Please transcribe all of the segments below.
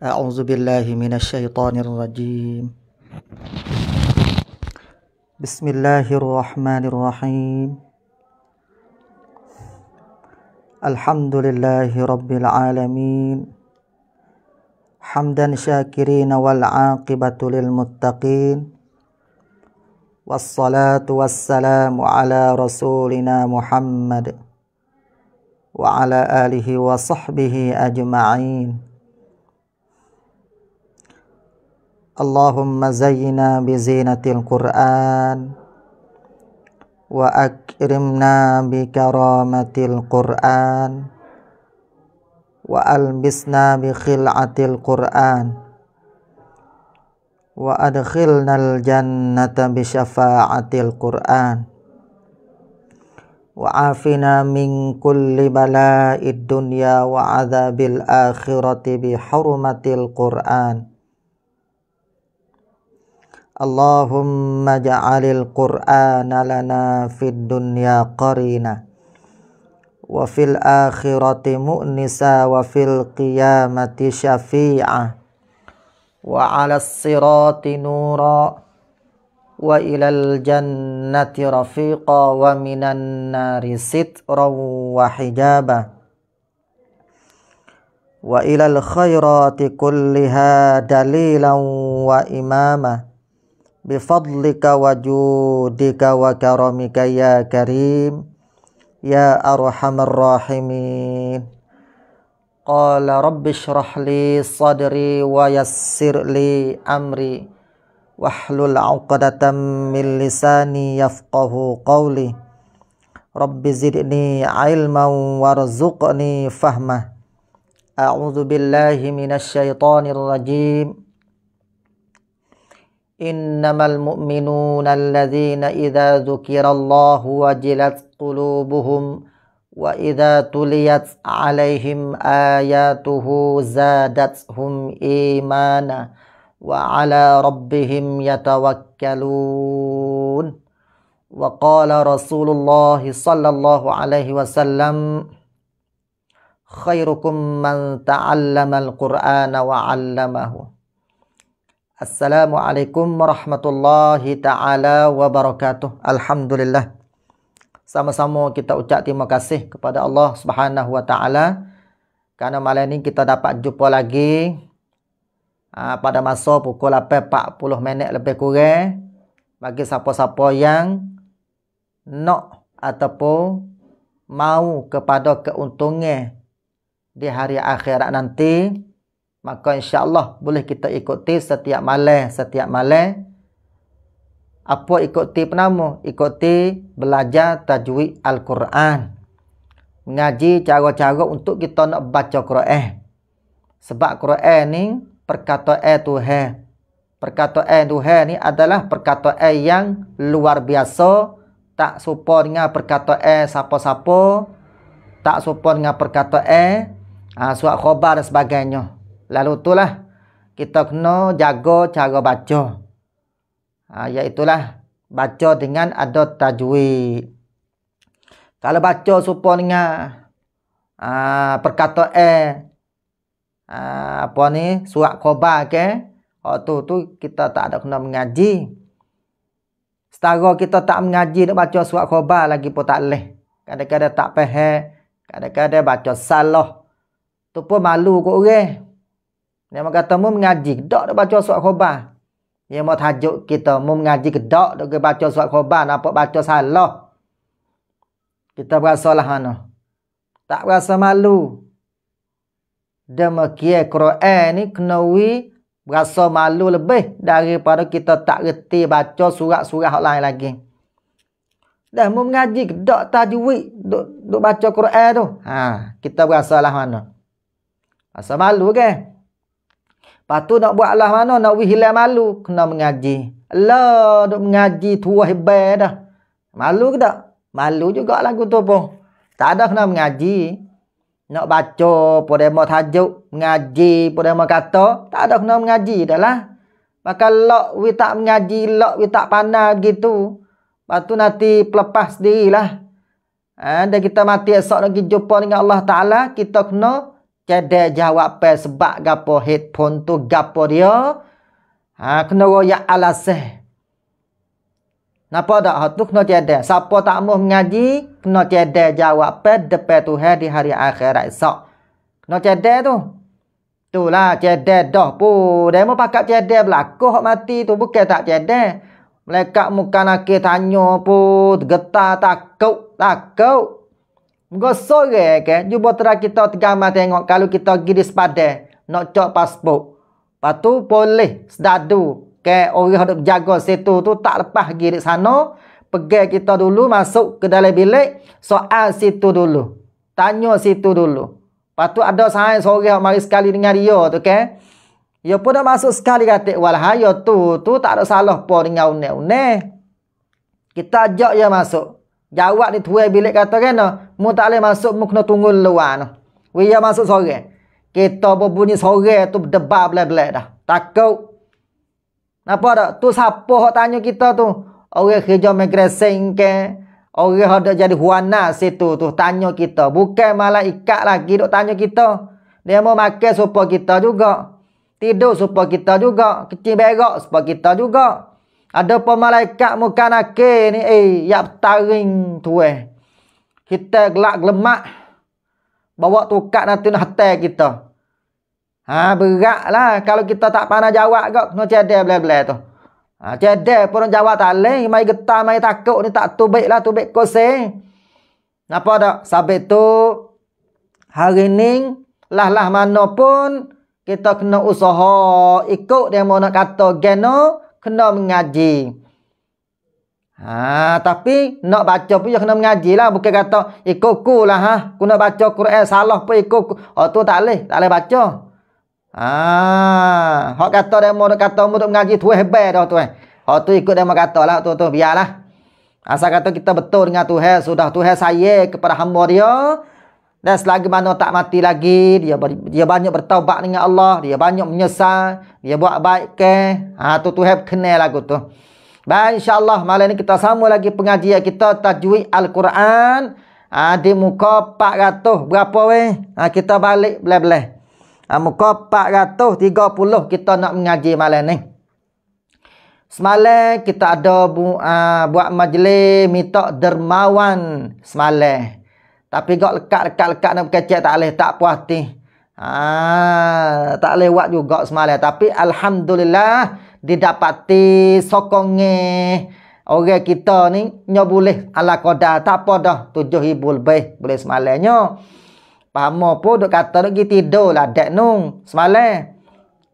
أعوذ بالله من الشيطان الرجيم بسم الله الرحمن الرحيم الحمد لله رب العالمين حمدا شاكرين والعاقبة للمتقين والصلاة والسلام على رسولنا محمد وعلى آله وصحبه أجمعين اللهم زينا بزينة القرآن وأكرمنا بكرامة القرآن وألبسنا بخلعة القرآن وأدخلنا الجنة بشفاعة القرآن وعافنا من كل بلاء الدنيا وعذاب الآخرة بحرمة القرآن اللهم اجعل القرآن لنا في الدنيا قرينا وفي الآخرة مؤنسا وفي القيامة شفيعا وعلى الصراط نورا وإلى الجنة رفيقا ومن النار سترا وحجابا وإلى الخيرات كلها دليلا وإماما bifadlika wajudika wa karamika ya karim ya arhamar rahimin qala rabbi shrah li sadri wa yassir li amri wahlul 'uqdatam min lisani yafqahu qawli rabbi zidni ilman warzuqni fahma a'udzu billahi minasy syaithanir rajim إنما المؤمنون الذين إذا ذكر الله وجلت قلوبهم وإذا تليت عليهم آياته زادتهم إيمانا وعلى ربهم يتوكلون وقال رسول الله صلى الله عليه وسلم خيركم من تعلم القرآن وعلمه Assalamualaikum warahmatullahi taala wabarakatuh. Alhamdulillah. Sama-sama kita ucap terima kasih kepada Allah Subhanahu wa taala kerana malam ini kita dapat jumpa lagi aa, ah, pada masa pukul 8.40 minit lebih kurang bagi siapa-siapa yang nak ataupun mau kepada keuntungan di hari akhirat nanti maka insyaallah boleh kita ikuti setiap malam setiap malam apa ikuti penama ikuti belajar tajwid al-Quran mengaji cara-cara untuk kita nak baca Quran sebab Quran ni perkataan Tuhan perkataan Tuhan ni adalah perkataan yang luar biasa tak serupa dengan perkataan siapa-siapa tak serupa dengan perkataan ha, surat khabar dan sebagainya Lalu itulah kita kena jaga cara baca. Ha, iaitulah ya baca dengan ada tajwid. Kalau baca supaya dengan ha, perkataan ha, apa ni surat khabar ke waktu ha, tu kita tak ada kena mengaji. Setara kita tak mengaji nak baca surat khabar lagi pun tak leh. Kadang-kadang tak faham, kadang-kadang baca salah. Tu pun malu kok orang. Yang mak kata mum ngaji dak dak baca surat khabar. Yang mau tajuk kita mum ngaji kedak dak baca surat khabar napa baca salah. Kita berasa lah ana. Tak berasa malu. Demikian Quran ni kenawi berasa malu lebih daripada kita tak reti baca surat-surat lain lagi. Dah mau mengaji dak tajwid duk, duk baca Quran tu. Ha, kita berasa lah mana. malu ke? Kan? Lepas tu nak buat lah mana nak hilang malu kena mengaji. Allah nak mengaji tua hebat dah. Malu ke tak? Malu juga lah gitu pun. Tak ada kena mengaji. Nak baca podema tajuk, mengaji podema kata, tak ada kena mengaji dah lah. Maka lok wi tak mengaji, lok wi tak pandai gitu. Patu nanti pelepas dirilah. Ha, dan kita mati esok lagi jumpa dengan Allah Ta'ala. Kita kena Cedek jawab sebab gapo headphone tu gapo dia. Ha, kena royak alasih. Napa tak? Itu ha, kena cedek. Siapa tak mau mengaji, kena cedek jawab apa depan Tuhan di hari akhirat esok. Kena cedek tu. Itulah cedek dah pu. Dia mau pakai cedek berlaku yang mati tu. Bukan tak cedek. Mereka muka nak tanya tak kau tak kau. Muka sore ke, jumpa terak kita tergama tengok kalau kita gidi sepada nak cok pasport. Lepas tu boleh sedadu ke orang yang jaga situ tu tak lepas gidi sana. Pergi kita dulu masuk ke dalam bilik soal situ dulu. Tanya situ dulu. Lepas tu ada saya sore yang mari sekali dengan dia tu ke. Dia pun dah masuk sekali katik walhaya tu tu tak ada salah pun dengan unik-unik. Kita ajak dia masuk. Jawab ni tuai bilik kata kan Mu tak boleh masuk, mu kena tunggu luar no. Wia ya masuk sore. Kita berbunyi sore tu debar belak-belak dah. Takut. Napa tak? Tu siapa yang tanya kita tu? Orang kerja migration ke? Orang ada jadi huana situ tu tanya kita. Bukan malah ikat lagi duk tanya kita. Dia mau makan supaya kita juga. Tidur supaya kita juga. Kecil berak supaya kita juga. Ada pun malaikat muka nakir ni. Eh, yap taring tu eh. Kita gelak gelemak. Bawa tukar nanti nak hotel kita. Ha, berat lah. Kalau kita tak pandai jawab kot. Kena cedek bila-bila tu. Ha, cedek pun jawab tak lain. Mari getah, mari takut ni tak tubik lah. Tubik kose. Apa tak? Sabit tu. Hari ni. Lah-lah mana pun. Kita kena usaha ikut dia mau nak kata geno kena mengaji. Ha, tapi nak baca pun ya kena mengaji lah. Bukan kata ikut ku lah. Ha. Aku nak baca Quran salah pun ikut ku. Oh tu tak boleh. Tak boleh baca. Ha. Hak kata dia mau kata mu mengaji tu hebat dah tu. Hak eh. oh, tu ikut dia mau kata lah. Tu tu biarlah. Asal kata kita betul dengan Tuhan. Sudah Tuhan saya kepada hamba dia. Dan selagi mana tak mati lagi, dia dia banyak bertaubat dengan Allah, dia banyak menyesal, dia buat baik ke. Ha tu tu have kenal lagu tu. Baik insya-Allah malam ni kita sama lagi pengajian kita tajwid Al-Quran. Ha, di muka 400 berapa weh? Ha, kita balik belah-belah. Ha, muka 430 kita nak mengaji malam ni. Semalam kita ada bu, uh, buat majlis minta dermawan semalam. Tapi kau lekat-lekat-lekat nak kecek tak boleh, tak puas hati. Ah, tak lewat juga semalam. Tapi Alhamdulillah, didapati sokongnya. Orang kita ni, nyo boleh ala kodah. Tak apa dah, tujuh ribu lebih boleh semalamnya. Pahamu pun, duk kata duk pergi tidur lah. Dek nung, semalam.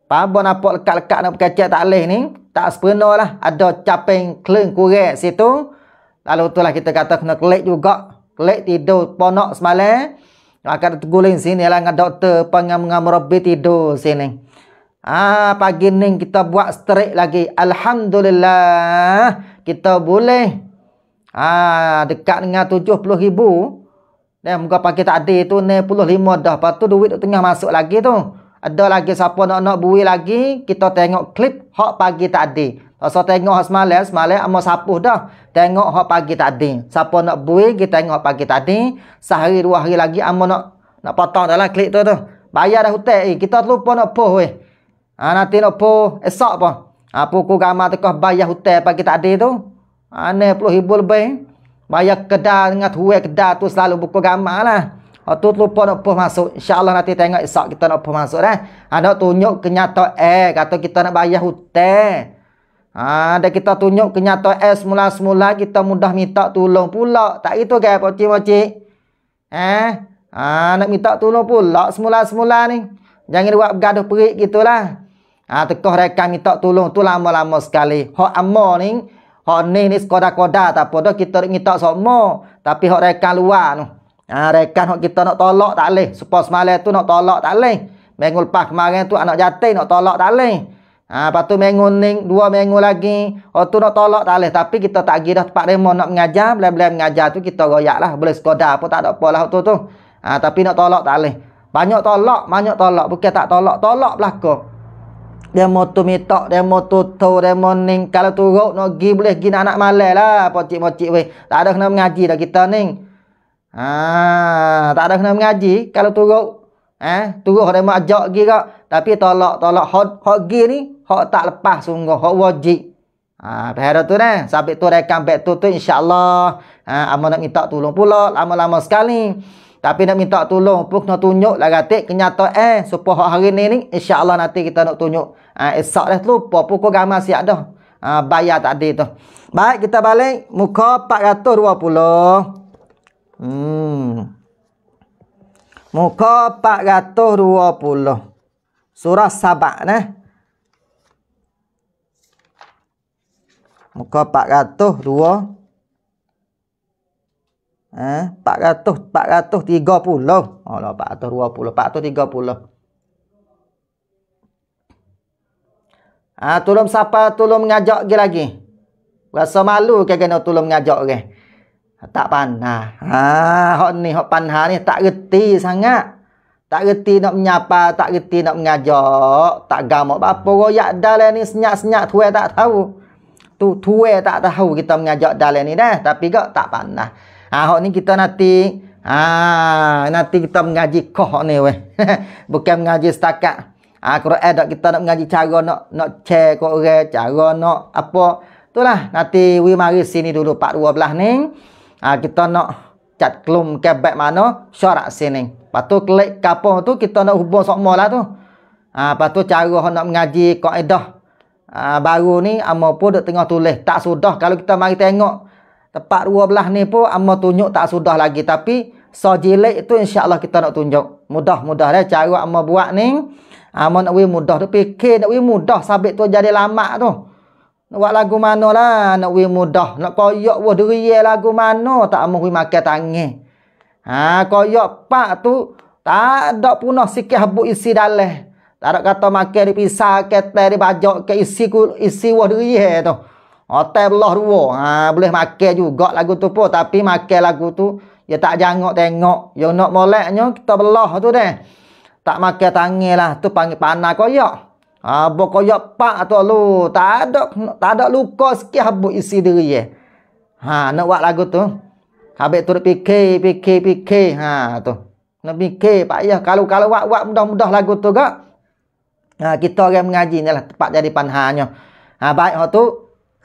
Paham pun nampak lekat-lekat nak kecek tak boleh ni. Tak sepenuh lah. Ada capeng kleng kurek situ. Lalu tu lah kita kata kena klik juga klik tidur ponok semalam akan terguling sini lah dengan doktor pengam ngamrobi tidur sini ah pagi ni kita buat straight lagi alhamdulillah kita boleh ah dekat dengan tujuh puluh ribu dan muka pagi tadi tu lima dah patu duit tengah masuk lagi tu ada lagi siapa nak nak bui lagi kita tengok klip hak pagi tadi so tengok hak semalam semalam ama sapuh dah tengok hak pagi tadi siapa nak bui kita tengok pagi tadi sehari dua hari lagi ama nak nak potong dalam klip tu tu bayar dah hutang eh. kita terlupa nak poh weh ha, nanti nak poh esok pun ha, pukul gamar tekah bayar hutang pagi tadi tu ha, 60 ribu lebih bayar kedai dengan tuwek kedai tu selalu buku gamar lah Ha, tu lupa nak puh masuk insyaallah nanti tengok esok kita nak puh masuk dah ha nak tunjuk kenyataan eh kata kita nak bayar hutang ha dah kita tunjuk kenyataan eh semula-semula kita mudah minta tolong pula tak itu ke pak cik pak eh ha nak minta tolong pula semula-semula ni jangan buat gaduh perik gitulah ha tekah rekan minta tolong tu lama-lama sekali hak amo ni Hak ni ni sekodak-kodak tak apa dah kita nak minta semua tapi hak rekan luar tu no. Ha, rekan hok kita nak tolak tak leh. Sepas semalam tu nak tolak tak leh. Minggu lepas kemarin tu anak jatuh nak tolak tak leh. Ha, lepas tu minggu ni, dua minggu lagi. Oh tu nak tolak tak leh. Tapi kita tak pergi dah tempat demo nak mengajar. Bila-bila mengajar tu kita royak lah. Boleh sekodar pun tak ada apa lah tu tu. Ha, tapi nak tolak tak leh. Banyak tolak, banyak tolak. Bukan tak tolak, tolak belakang. Dia mau tu mitok, dia mau tu tu, dia mau ni. Kalau turut nak pergi boleh pergi anak malay lah. Pocik-pocik weh. Tak ada kena mengaji dah kita ni. Ah, tak ada kena mengaji kalau turuk. Eh, turuk ada majak gila. Tapi tolak tolak hot hot gi ni hot tak lepas sungguh hot wajib. Ah, pada tu dah. Sampai tu rekam back tu tu insya-Allah. Ah, amun nak minta tolong pula lama-lama sekali. Tapi nak minta tolong pun kena tunjuk lah gatik Kenyataan, eh supaya hari ni ni insya-Allah nanti kita nak tunjuk. Ah, esok dah lupa pukul gamas siap dah. Ah, bayar tadi tu. Baik, kita balik muka 420. Hmm. Muka puluh. Surah Sabak nah. Muka Pak Gato dua. Eh, Pak Pak Pak Gato, Gato Gato tiga puluh. Oh, lah, dua puluh, Pak Gato tiga puluh. Ah tolong siapa tolong mengajak lagi. Rasa malu ke kena tolong mengajak orang tak pandai. Ha, hok ni hok panha ni tak reti sangat. Tak reti nak menyapa, tak reti nak mengajak, tak gamo apa royak dalam ni senyap-senyap tuai tak tahu. Tu tuai tak tahu kita mengajak dalam ni dah, tapi gak tak pandai. Ha, hok ni kita nanti ha, nanti kita mengaji kok ni weh. Bukan mengaji setakat ha, Quran dak kita nak mengaji cara nak nak share kok orang, cara nak apa. Itulah nanti we mari sini dulu part 12 ni ha, kita nak cat kelum ke bag mana syarat sini lepas tu klik kapo tu kita nak hubung sama lah tu ha, lepas tu cara nak mengaji kaedah ha, baru ni amal pun duk tengah tulis tak sudah kalau kita mari tengok tempat dua belah ni pun amal tunjuk tak sudah lagi tapi so jilid tu insyaAllah kita nak tunjuk mudah-mudah lah cara amal buat ni amal nak mudah tu fikir nak mudah sabit tu jadi lama tu nak lagu mana lah nak wih mudah. Nak koyok wah diri lagu mana tak mahu wih makan tangan. Ha, koyok pak tu tak ada punah sikit habuk isi dalih. Tak ada kata makan di pisah, ketel, di bajok, ke isi, ku, isi wah diri tu. Hotel belah dua. Ha, boleh makan juga lagu tu pun. Tapi makan lagu tu, ya tak jangok tengok. Yang nak moleknya, kita belah tu deh. Tak makan tangan lah. Tu panggil panah koyok. Apa kaya pak tu lu. Tak ada, tak ada luka sikit habuk isi diri ye. Ha, nak buat lagu tu. Habis tu fikir, fikir, fikir. Ha, tu. Nak fikir, Pak Ayah. Kalau kalau buat, buat mudah-mudah lagu tu kak. Ha, kita orang mengaji ni lah. Tepat jadi panhanya. Ha, baik ha tu.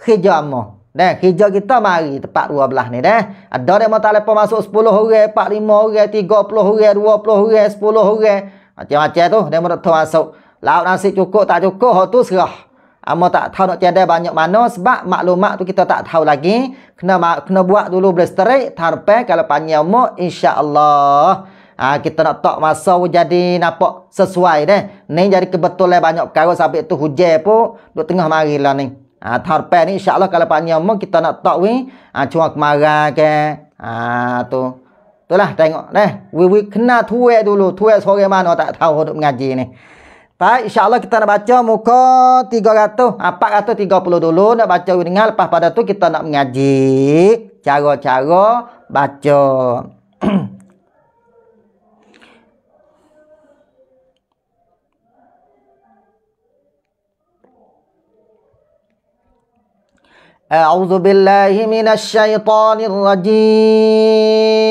Hijau amu. Dan hijau kita mari tepat dua ni deh. Ada yang mau telefon masuk sepuluh orang, empat lima orang, tiga puluh orang, dua puluh orang, sepuluh orang. Macam-macam tu. Dia mau tu masuk lauk nasi cukup tak cukup hok tu serah amo tak tahu nak tiada banyak mana sebab maklumat tu kita tak tahu lagi kena kena buat dulu blasteri tarpe kalau panjang mu insyaallah ha, kita nak tak masa jadi nampak sesuai deh ni jadi kebetulan lah banyak perkara sampai tu hujan pun duk tengah mari lah ni ha, tarpe ni insyaallah kalau panjang mu kita nak tak ni ha, cuma kemarah ke ha, tu tu lah tengok deh we we kena tuai dulu tuai sore mana tak tahu untuk mengaji ni Baik, insyaAllah kita nak baca muka 300, 430 ah, dulu. Nak baca dengar, lepas pada tu kita nak mengaji cara-cara baca. A'udzubillahiminasyaitanirrajim.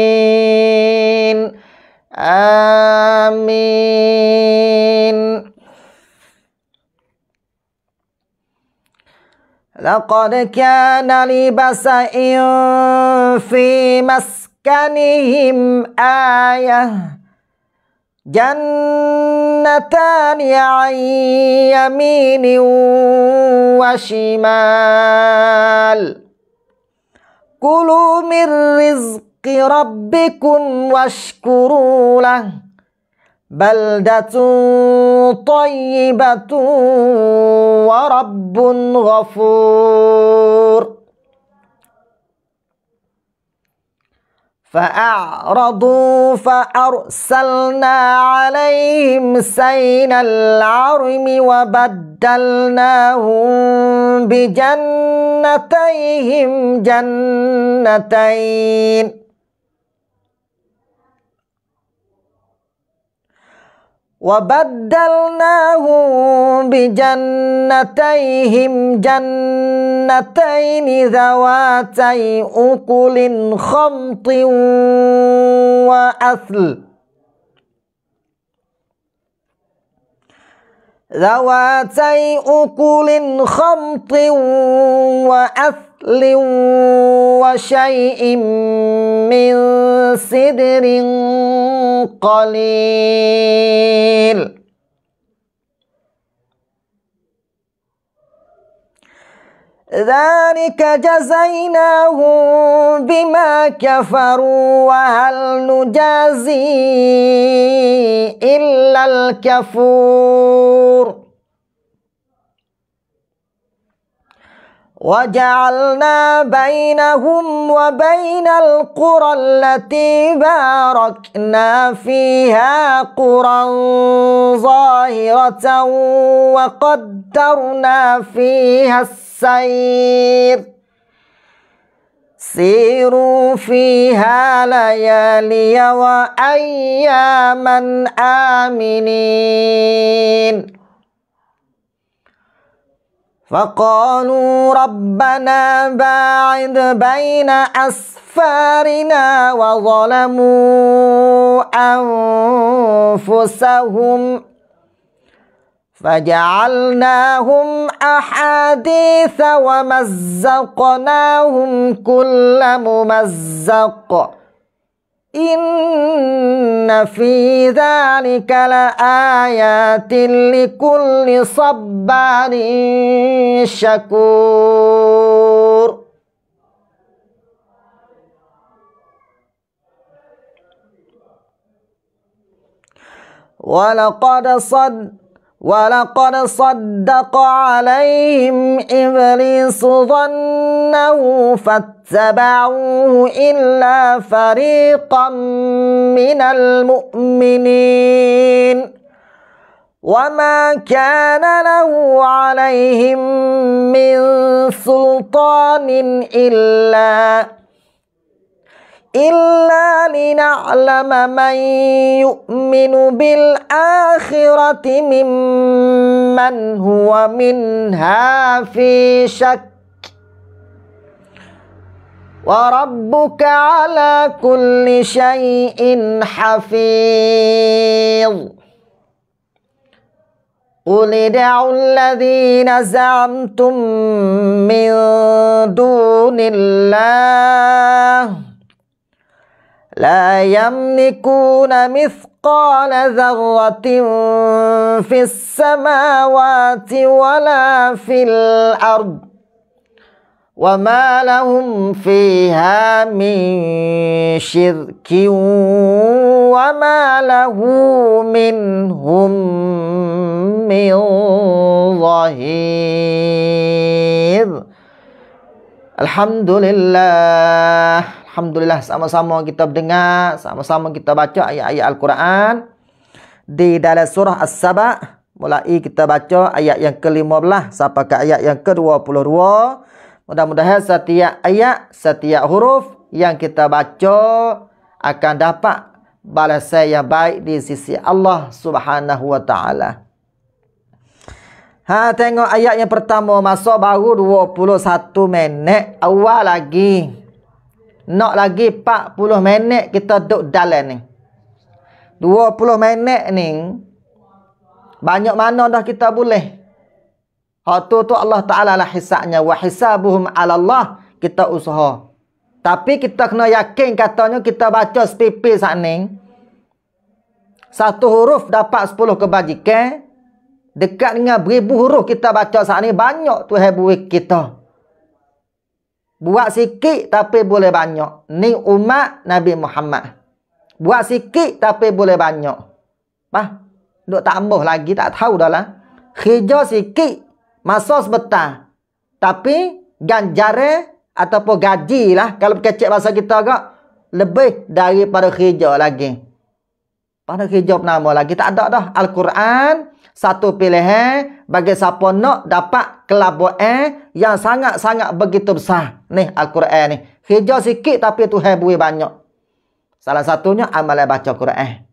آمين لقد كان لبسئ في مسكنهم آية جنتان عن يمين وشمال كلوا من رزق ربكم واشكروا له بلدة طيبة ورب غفور فأعرضوا فأرسلنا عليهم سيل العرم وبدلناهم بجنتيهم جنتين وبدلناهم بجنتيهم جنتين ذواتي أكل خمط وأثل ذواتي أكل خمط وأثل عقل وشيء من سدر قليل ذلك جزيناهم بما كفروا وهل نجازي إلا الكفور وجعلنا بينهم وبين القرى التي باركنا فيها قرى ظاهرة وقدرنا فيها السير سيروا فيها ليالي وأياما آمنين فقالوا ربنا باعد بين أسفارنا وظلموا أنفسهم فجعلناهم أحاديث ومزقناهم كل ممزق إن في ذلك لآيات لكل صبار شكور ولقد صد ولقد صدق عليهم إبليس ظنه فاتبعوه إلا فريقا من المؤمنين وما كان له عليهم من سلطان إلا إلا لنعلم من يؤمن بالآخرة ممن هو منها في شك وربك على كل شيء حفيظ قل ادعوا الذين زعمتم من دون الله لا يملكون مثقال ذرة في السماوات ولا في الأرض وما لهم فيها من شرك وما له منهم من ظهير الحمد لله Alhamdulillah sama-sama kita dengar, sama-sama kita baca ayat-ayat Al-Quran di dalam surah As-Saba. Mulai kita baca ayat yang ke-15 sampai ke ayat yang ke-22. Mudah-mudahan setiap ayat, setiap huruf yang kita baca akan dapat balasan yang baik di sisi Allah Subhanahu wa taala. Ha tengok ayat yang pertama masuk baru 21 minit awal lagi. Nak lagi 40 minit kita duduk dalam ni. 20 minit ni. Banyak mana dah kita boleh. Hatu tu Allah Ta'ala lah hisapnya. Wa hisabuhum ala Allah. Kita usaha. Tapi kita kena yakin katanya kita baca setipi saat ni. Satu huruf dapat 10 kebajikan. Dekat dengan beribu huruf kita baca saat ni. Banyak tu hebuik kita. Kita. Buat sikit tapi boleh banyak. Ni umat Nabi Muhammad. Buat sikit tapi boleh banyak. Pah. Duk tambah lagi tak tahu dah lah. Kerja sikit masa sebentar. Tapi ganjaran ataupun gaji lah kalau kecek bahasa kita agak lebih daripada kerja lagi. Pada kerja nama lagi tak ada dah Al-Quran satu pilihan bagi siapa nak dapat kelabu air yang sangat-sangat begitu besar. Ni Al-Quran ni. Hijau sikit tapi Tuhan buih banyak. Salah satunya amalan baca Quran.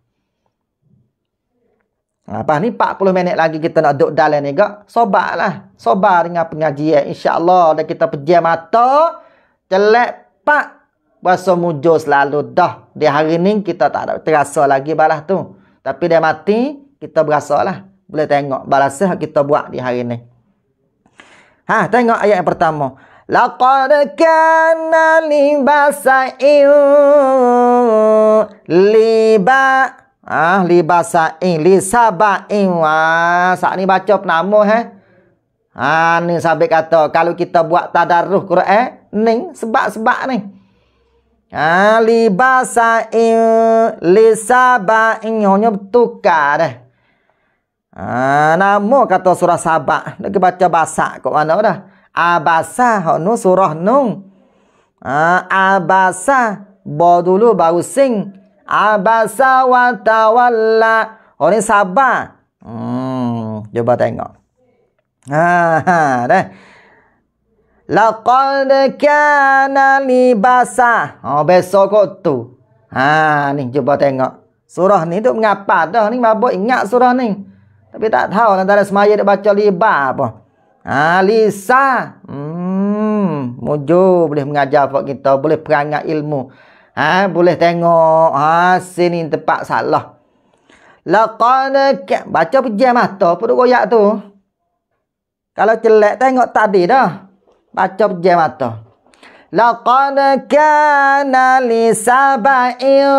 Apa ni 40 minit lagi kita nak duduk dalam ni gak? Sobatlah. Sobat dengan pengajian insya-Allah dan kita pejam mata celak pak Bahasa mujur selalu dah. Di hari ni kita tak ada terasa lagi balas tu. Tapi dia mati, kita berasa lah. Boleh tengok balas yang kita buat di hari ini. Ha, tengok ayat yang pertama. Laqad kana li basa'in liba ah ha, li basa'in li sabain wa ha, sak ni baca penama he ha ni sabik kata kalau kita buat tadarus Quran ni sebab-sebab ni ha li basa'in li sabain nyonya betukar eh. Ha, nama kata surah sabak. Nak baca basak kat mana dah. Abasa hak nu surah nung. Ha, abasa. Ba dulu baru sing. Abasa wa tawalla. Oh sabak. Hmm, cuba tengok. Ha, ha, dah. Laqad kana li basa. Oh besok kot tu. Ha ni cuba tengok. Surah ni tu mengapa dah ni mabuk ingat surah ni. Tapi tak tahu antara semaya dia baca liba apa. Alisa. Ha, hmm, mojo boleh mengajar buat kita, boleh perangai ilmu. Ha, boleh tengok. Ha, sini tempat salah. Laqad baca pejam mata pun royak tu. Kalau jelek tengok tadi dah. Baca pejam mata. Laqad kana lisaba'in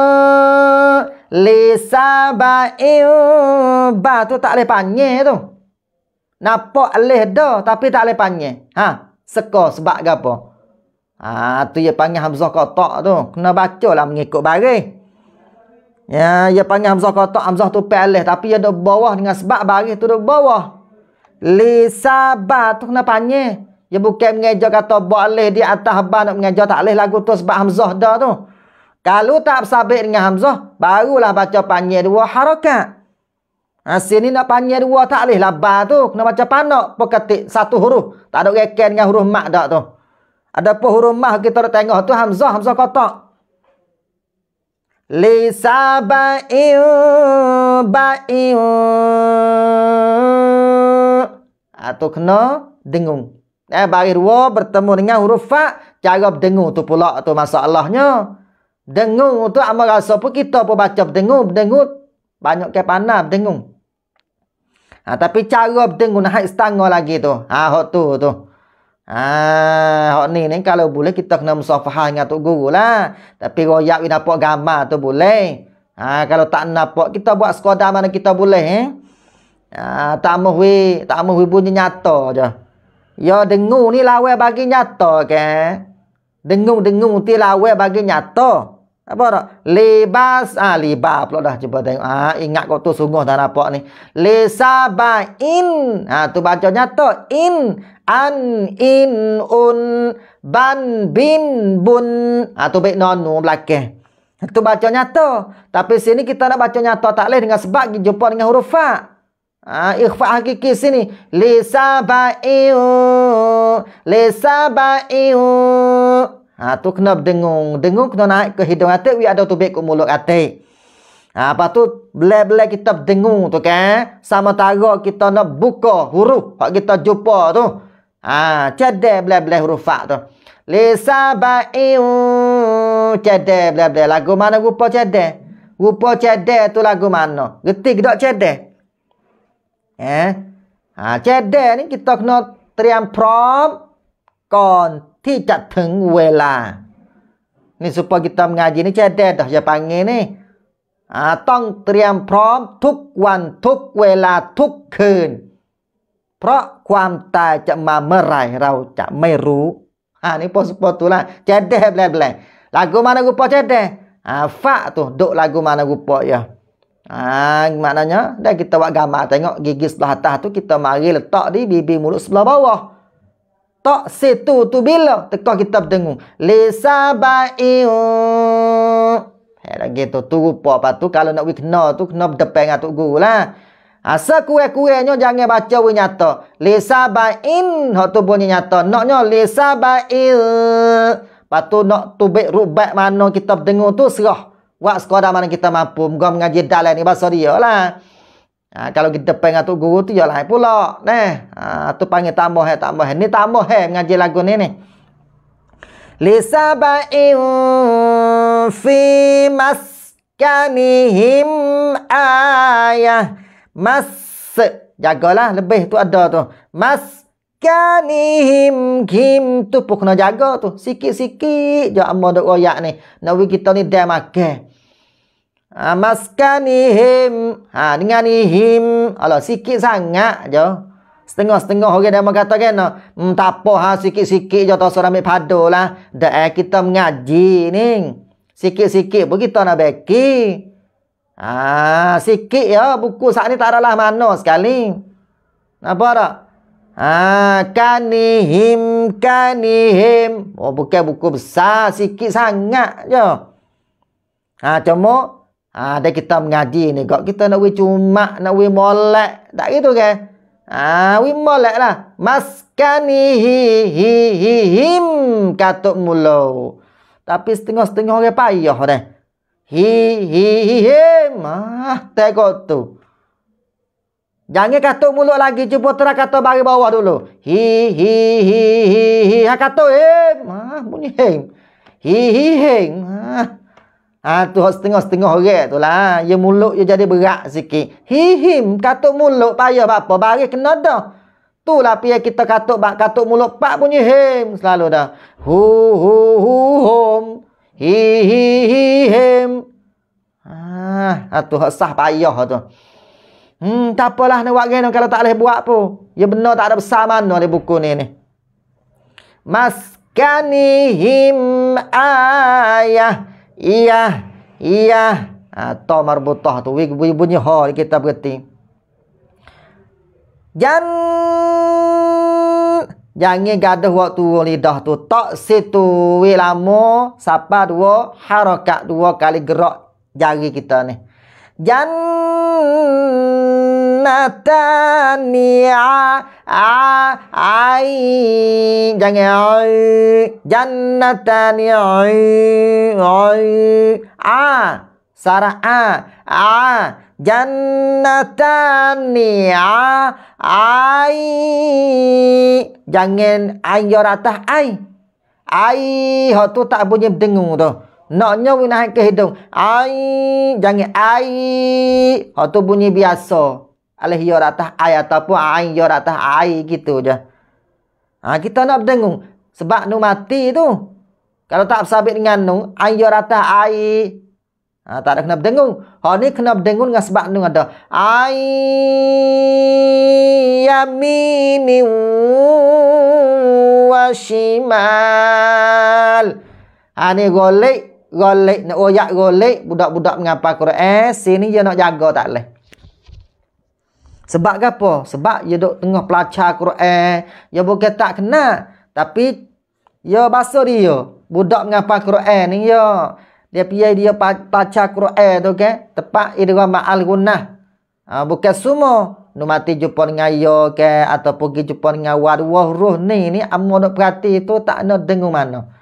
Lisabail ba tu tak boleh panggil tu. Nampak alih dah tapi tak boleh panggil. Ha, seko sebab apa? Ha, tu dia panggil hamzah kotak tu. Kena bacalah mengikut baris. Ya, dia panggil hamzah kotak, hamzah tu pelih tapi dia ada bawah dengan sebab baris tu ada bawah. Lisabail tu kena panggil. Dia bukan mengejar kata boleh di atas ba nak mengejar tak boleh lagu tu sebab hamzah dah tu. Kalau tak sabit dengan Hamzah, barulah baca panjir dua harokat. Asin ha, ni nak panjir dua tak boleh labah tu. Kena baca panok, peketik satu huruf. Tak ada reken dengan huruf mak tak tu. Ada pun huruf mak kita nak tengok tu Hamzah, Hamzah kotak. Lisa ba'iu ba'iu. Atau ha, kena dengung. Eh, bagi dua bertemu dengan huruf fa, cara dengung tu pula tu Masalahnya. Dengung tu amal rasa pun kita pun baca berdengung, berdengung. Banyak ke panah berdengung. Ha, tapi cara berdengung nak setengah lagi tu. Ha, hak tu tu. Ha, hak ni ni kalau boleh kita kena musafahah dengan tu guru lah. Tapi royak bila nampak gambar tu boleh. Ha, kalau tak nampak kita buat skoda mana kita boleh eh. Ha, tak mahu tak mahu bunyi nyata je. Ya dengung ni lawe bagi nyata ke. Dengung-dengung ti lawe bagi nyata apa tak? Libas. Ah, liba pula dah. Cuba tengok. Ah, ingat kau tu sungguh dah nampak ni. Lisabain. Ah, tu bacanya tu. In. An. In. Un. Ban. Bin. Bun. Ah, tu baik non. Nu belakang. Tu baca nyata. Tapi sini kita nak baca nyata tak boleh dengan sebab jumpa dengan huruf fa. Ah, ikhfa hakiki sini. Lisa ba'iu. Ha tu kena dengung, dengung kena naik ke hidung atik we ada tu bek ke mulut atik. Ha apa tu bele-bele kita dengung tu kan sama tara kita nak buka huruf hak kita jumpa tu. Ha cede bele-bele huruf fa tu. Lisa ba'iu cede bele-bele lagu mana rupa cede? Rupa cede tu lagu mana? Getik gedak cede. Eh? Ha cede ni kita kena triam prom kon ที่จะถึงเวลานี่สุภกิจตำงานยินนี่แช่แดดจะปังไงนี่ต้องเตรียมพร้อมทุกวันทุกเวลาทุกคืนเพราะความตายจะมาเมื่อไรเราจะไม่รู้อันนี้พอสุภตุละแช่แดดแบบแหล่ลากูมานะกูพอแช่แดดฟะตุดกลากูมานะกูพอย่ะอ gimana nya dah kita buat gambar tengok gigi sebelah atas tu kita mari letak di bibi mulut sebelah bawah tak situ tu bila teka kita bertengung lisa baiu Hei, eh, dah gitu tu rupa apa tu kalau nak kena tu kena berdepan dengan tok guru lah asa kue kue nyo jangan baca we nyata lisa bain hok tu bunyi nyata naknya lisa bail patu nak tubek rubat mana kita bertengung tu serah buat sekolah mana kita mampu muka mengaji dalam ni bahasa dia lah Ha, kalau kita pengen tu guru tu ya lain pula. Neh, ha, tu panggil tambah hai tambah hai. Ni tambah hai mengaji lagu ni ni. Lisaba'in fi maskanihim ayah. Mas. Jagalah lebih tu ada tu. Mas kanihim kim tu pun kena jaga tu sikit-sikit je amma dok royak ni nawi kita ni dia makan Ha, maskanihim ha dengan ihim ala sikit sangat je setengah-setengah orang dia mengatakan kan no? Oh, hmm, tak apa ha sikit-sikit je tak usah ambil dah eh, kita mengaji ni sikit-sikit pun kita nak beki ha sikit ya buku saat ni tak adalah mana sekali apa dak ha kanihim kanihim oh bukan buku besar sikit sangat je ha cuma Ha, dan kita mengaji ni. Kalau kita nak wih cuma, nak wih molek. Tak gitu ke? Ha, wih molek lah. Maskanihihihim katuk mulu. Tapi setengah-setengah orang payah dah. Hihihihim. Ah, ha, tengok tu. Jangan katuk mulu lagi. Cuba terang katuk bagi bawah dulu. Hi, hi, hi, hi, hi. Ha, katuk. Eh. Ah, bunyi. Hi, hi, hi. Ah. Ha. Ha, tu setengah-setengah orang -setengah tu lah. Ya mulut dia jadi berat sikit. Hihim, katuk mulut payah apa-apa. Baris kena dah. Tu lah pia kita katuk bak katuk mulut pak bunyi him selalu dah. Hu hu hu hum. Hi hi hi him. Ha, ha tu sah payah tu. Hmm, tak apalah nak buat gini kalau tak boleh buat pun. Ya benar tak ada besar mana di buku ni ni. Maskanihim ayah iya iya atau ha, marbutah tu bunyi ha kita berhenti jan jangan gaduh waktu lidah tu tak situ lama sapa dua harakat dua kali gerak jari kita ni jannatani a ai jangan ai jannatani ai ai a sara a a jannatani a ai jangan ai yo ratah ai ai ho tu tak bunyi dengung tu Naknya we naik ke hidung. Ai, jangan ai. Ha tu bunyi biasa. Alih yo atas ai ataupun ai yo atas ai gitu je. Ha kita nak berdengung sebab nu mati tu. Kalau tak sabit dengan nu, ai yo atas ai. Ha tak ada kena berdengung. Ha ni kena berdengung dengan sebab nu ada. Ai yamini wa shimal. Ani ha, golek golek nak oyak golek budak-budak mengapa Quran eh, sini dia nak jaga tak leh sebab apa sebab dia duk tengah pelajar Quran eh, dia bukan tak kena tapi dia bahasa dia budak mengapa Quran eh, ni dia dia pergi dia pelajar Quran eh, tu ke tepat idra ma'al gunah uh, ha, bukan semua nu mati jumpa dengan ayo ke ataupun pergi jumpa dengan wadwah roh ni ni amma nak perhati tu tak nak dengung mana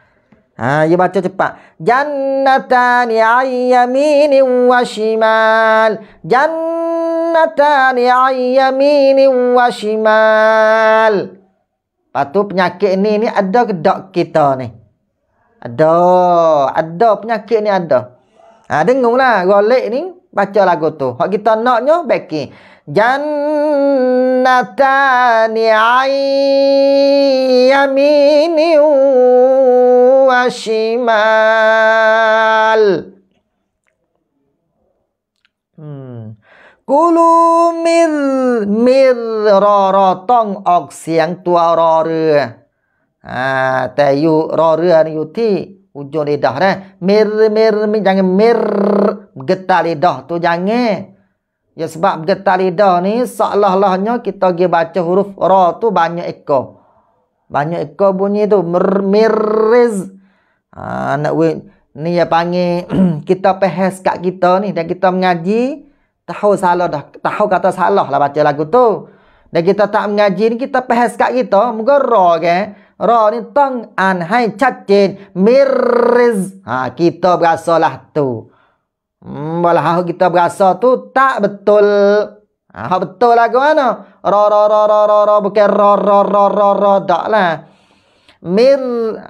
Ha, ya baca cepat. Jannatan ya ayyamin wa shimal. Jannatan ya ayyamin wa shimal. Patu penyakit ni ni ada ke dak kita ni? Ada. Ada penyakit ni ada. Ha dengunglah golek ni baca lagu tu. Hak kita naknya backing. جنتان يمين وشمال กูลูมิรมิรรอรอต้องออกเสียงตัวรอเรืออ่าแต่อยู่รอเรือนอยู่ที่อุจจนิดะนะมิรมิรมิยังเงมิรกตาลิดะตัวยังเง Ya sebab getah lidah ni seolah-olahnya kita pergi baca huruf ra tu banyak eka. Banyak eka bunyi tu mer meriz. Ha, nak we, ni yang panggil kita pehes kat kita ni dan kita mengaji tahu salah dah tahu kata salah lah baca lagu tu. Dan kita tak mengaji ni kita pehes kat kita muka ra ke. Ra ni tong an hai chatin meriz. Ha kita berasalah tu. Walau hmm, kita berasa tu tak betul. Ha, betul lah ke mana? Ra ra ra ra ra ra bukan ra ra ra ra ra tak lah. Mir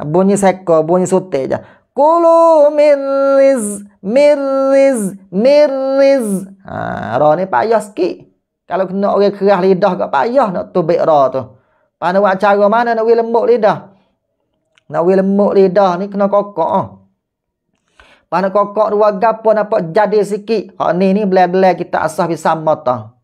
bunyi seko bunyi sute je. Kulu Miriz, milis milis. Ha, ra ni payah sikit. Kalau kena orang kerah lidah kat payah nak tu tubik ra tu. Pada buat cara mana nak wil lembut lidah? Nak wil lembut lidah ni kena kokok. Ha. Mana kokok dua gapo nampak jadi sikit. Hak ni ni belah-belah kita asah bisa ta.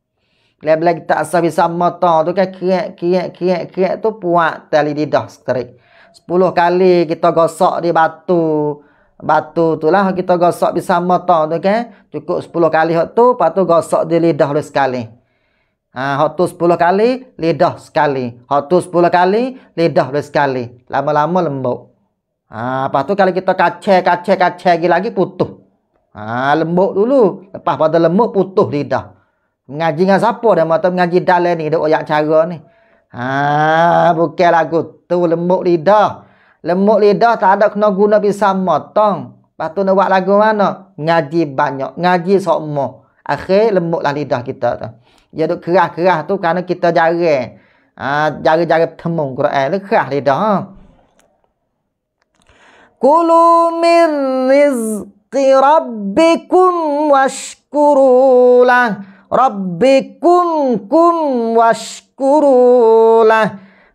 Belah-belah kita asah bisa ta tu kan kiat kiat kiat kiat tu puak tali lidah sekali. 10 kali kita gosok di batu. Batu tu lah kita gosok bisa ta tu kan. Cukup 10 kali hak tu, lepas gosok di lidah lu sekali. Ha, hak tu 10 kali, lidah sekali. Hak tu 10 kali, lidah lu sekali. Lama-lama lembut. Ah, lepas tu kalau kita kacek, kacek, kacek lagi lagi putuh. Ah, ha, dulu. Lepas pada lembuk putuh lidah. Mengaji dengan siapa dah mata mengaji dalil ni, dok oyak cara ni. Ah, ha, bukan lagu tu lembuk lidah. lembuk lidah tak ada kena guna bisa motong. Lepas tu nak buat lagu mana? Ngaji banyak, ngaji sokmo. Akhir lembutlah lidah kita tu. Dia dok kerah-kerah tu kerana kita jarang. Ah, ha, jarang-jarang temung Quran, lekah lidah. Ha? كلوا من رزق ربكم واشكروا له ربكم كم واشكروا له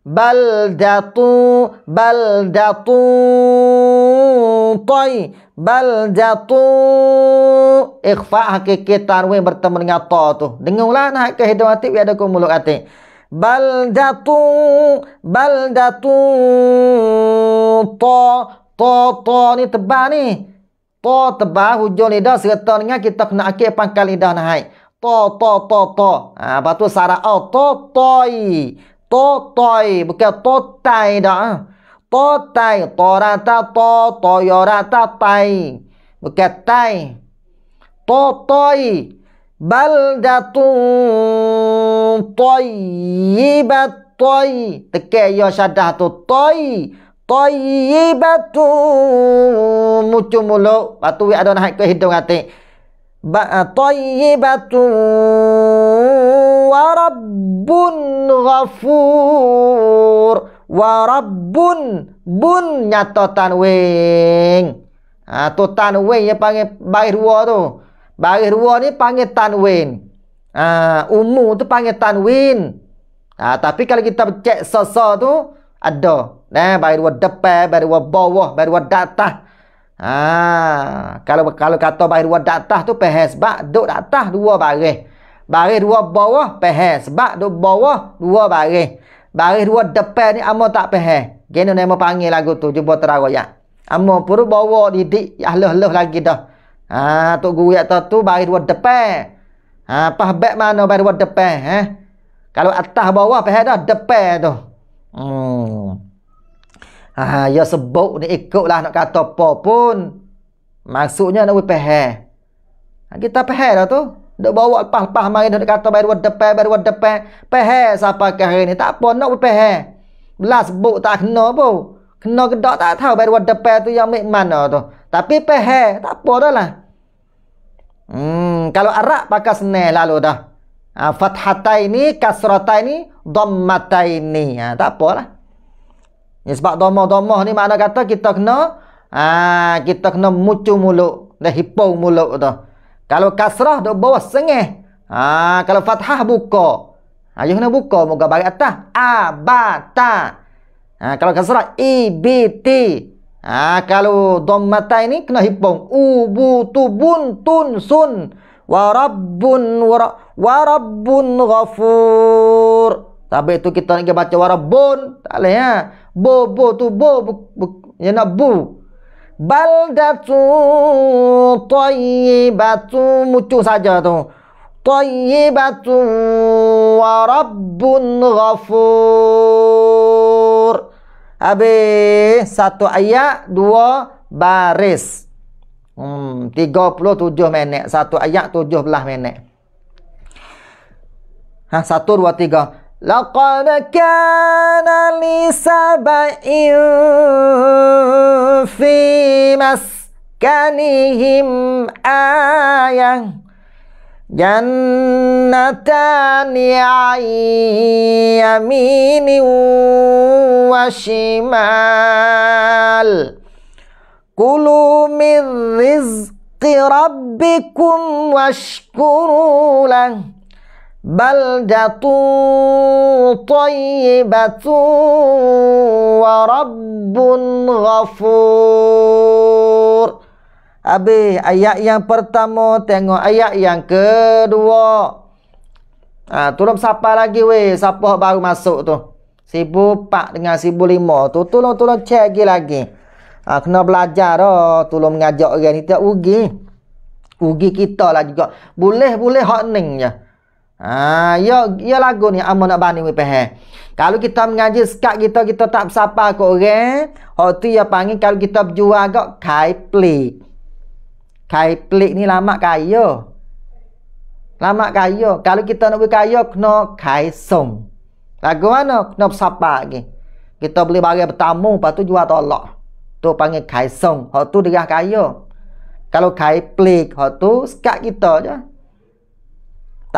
بلدة بلدة طي بلدة إخفاء حقيقي تروي برتم dengan ta tu dengunglah nak kehidupan atik biar aku mulut atik baldatu baldatu ta to to ni tebal ni to tebal hujung lidah serta dengan kita kena akhir pangkal lidah nak haid to to to to ha, lepas tu sarah oh, to toy to toy bukan to tai dah to tai to rata to to yo rata tai bukan tai to toy baldatun toyibat toy tekek yo syadah tu toy tayyibatu mucu mulu patu we ado naik ke hidung hati. ba eh, tayyibatu wa rabbun ghafur wa rabbun bun nyato tanwing ha tu tanwing yang panggil bahir ruwa tu bahir ruwa ni panggil tanwin. ha umu tu panggil tanwin ha tapi kalau kita cek sosok tu ada nah bagi dua depan bagi dua bawah bagi dua data ha kalau kalau kata bagi dua data tu pehes bak duk data dua bagi bagi dua bawah pehes bak duk bawah dua bagi bagi dua depan ni amo tak pehes gene nama panggil lagu tu cuba terawa ya amo puru bawah didik ya leh-leh lagi dah ha tok guru ya tu bagi dua depan ha pas bek mana bagi dua depan eh kalau atas bawah pehes dah depan tu Hmm. Ah, ya sebut ni ikutlah nak kata apa pun. Maksudnya nak weh ah, Kita pehe dah tu. Dak bawa lepas-lepas mari nak kata baru depan baru depan. Pehe siapa ke hari ni? Tak apa nak weh Belas sebut tak kena apa. Kena gedak tak tahu baru depan tu yang mikman tu. Tapi pehe tak apa dah lah. Hmm, kalau arak pakai senel lalu dah. Ah, fathataini, kasrataini, dhammataini. Ha tak apalah. Ya, sebab domoh-domoh ni makna kata kita kena ha kita kena mucu mulut dan hipau mulut tu. Kalau kasrah dok bawah sengih. Ha kalau fathah buka. Ha you kena buka muka bagi atas. Abata. Ha kalau kasrah ibt. Ha kalau dhammataini kena hipau ubutubun tunsun wa rabbun wa rabbun ghafur tapi itu kita nak baca warah bun. Tak boleh ya. Bo, bo tu bo. bo, bo. Ya nak bu. Baldatu tayyibatu. Mucu saja tu. Tayyibatu warabbun ghafur. Habis. Satu ayat. Dua baris. Hmm, 37 minit. Satu ayat 17 minit. Ha, satu, dua, tiga. لقد كان لسبإ في مسكنهم آية جنتان عن يمين وشمال كلوا من رزق ربكم واشكروا له baldatun tayyibatun wa rabbun ghafur Habis ayat yang pertama tengok ayat yang kedua Ha, tolong siapa lagi weh Siapa baru masuk tu Sibu 4 dengan sibu 5 tu Tolong-tolong cek lagi lagi ha, Kena belajar oh. Tolong mengajak orang ni tidak ugi Ugi kita lah juga Boleh-boleh hot ning je ya. Ha yo yo lagu ni amo nak bani we pehe. Kalau kita mengaji skat kita kita tak sapa kau orang, hok tu ya panggil kalau kita jual kau kai plik. Kai plik ni lama kaya. Lama kaya. Kalau kita nak we kaya kena kai som. Lagu mana kena sapa lagi. Kita beli barang bertamu lepas tu jual tolak. Tu panggil kai som. Hok tu dia kaya. Kalau kai plik hok tu skat kita je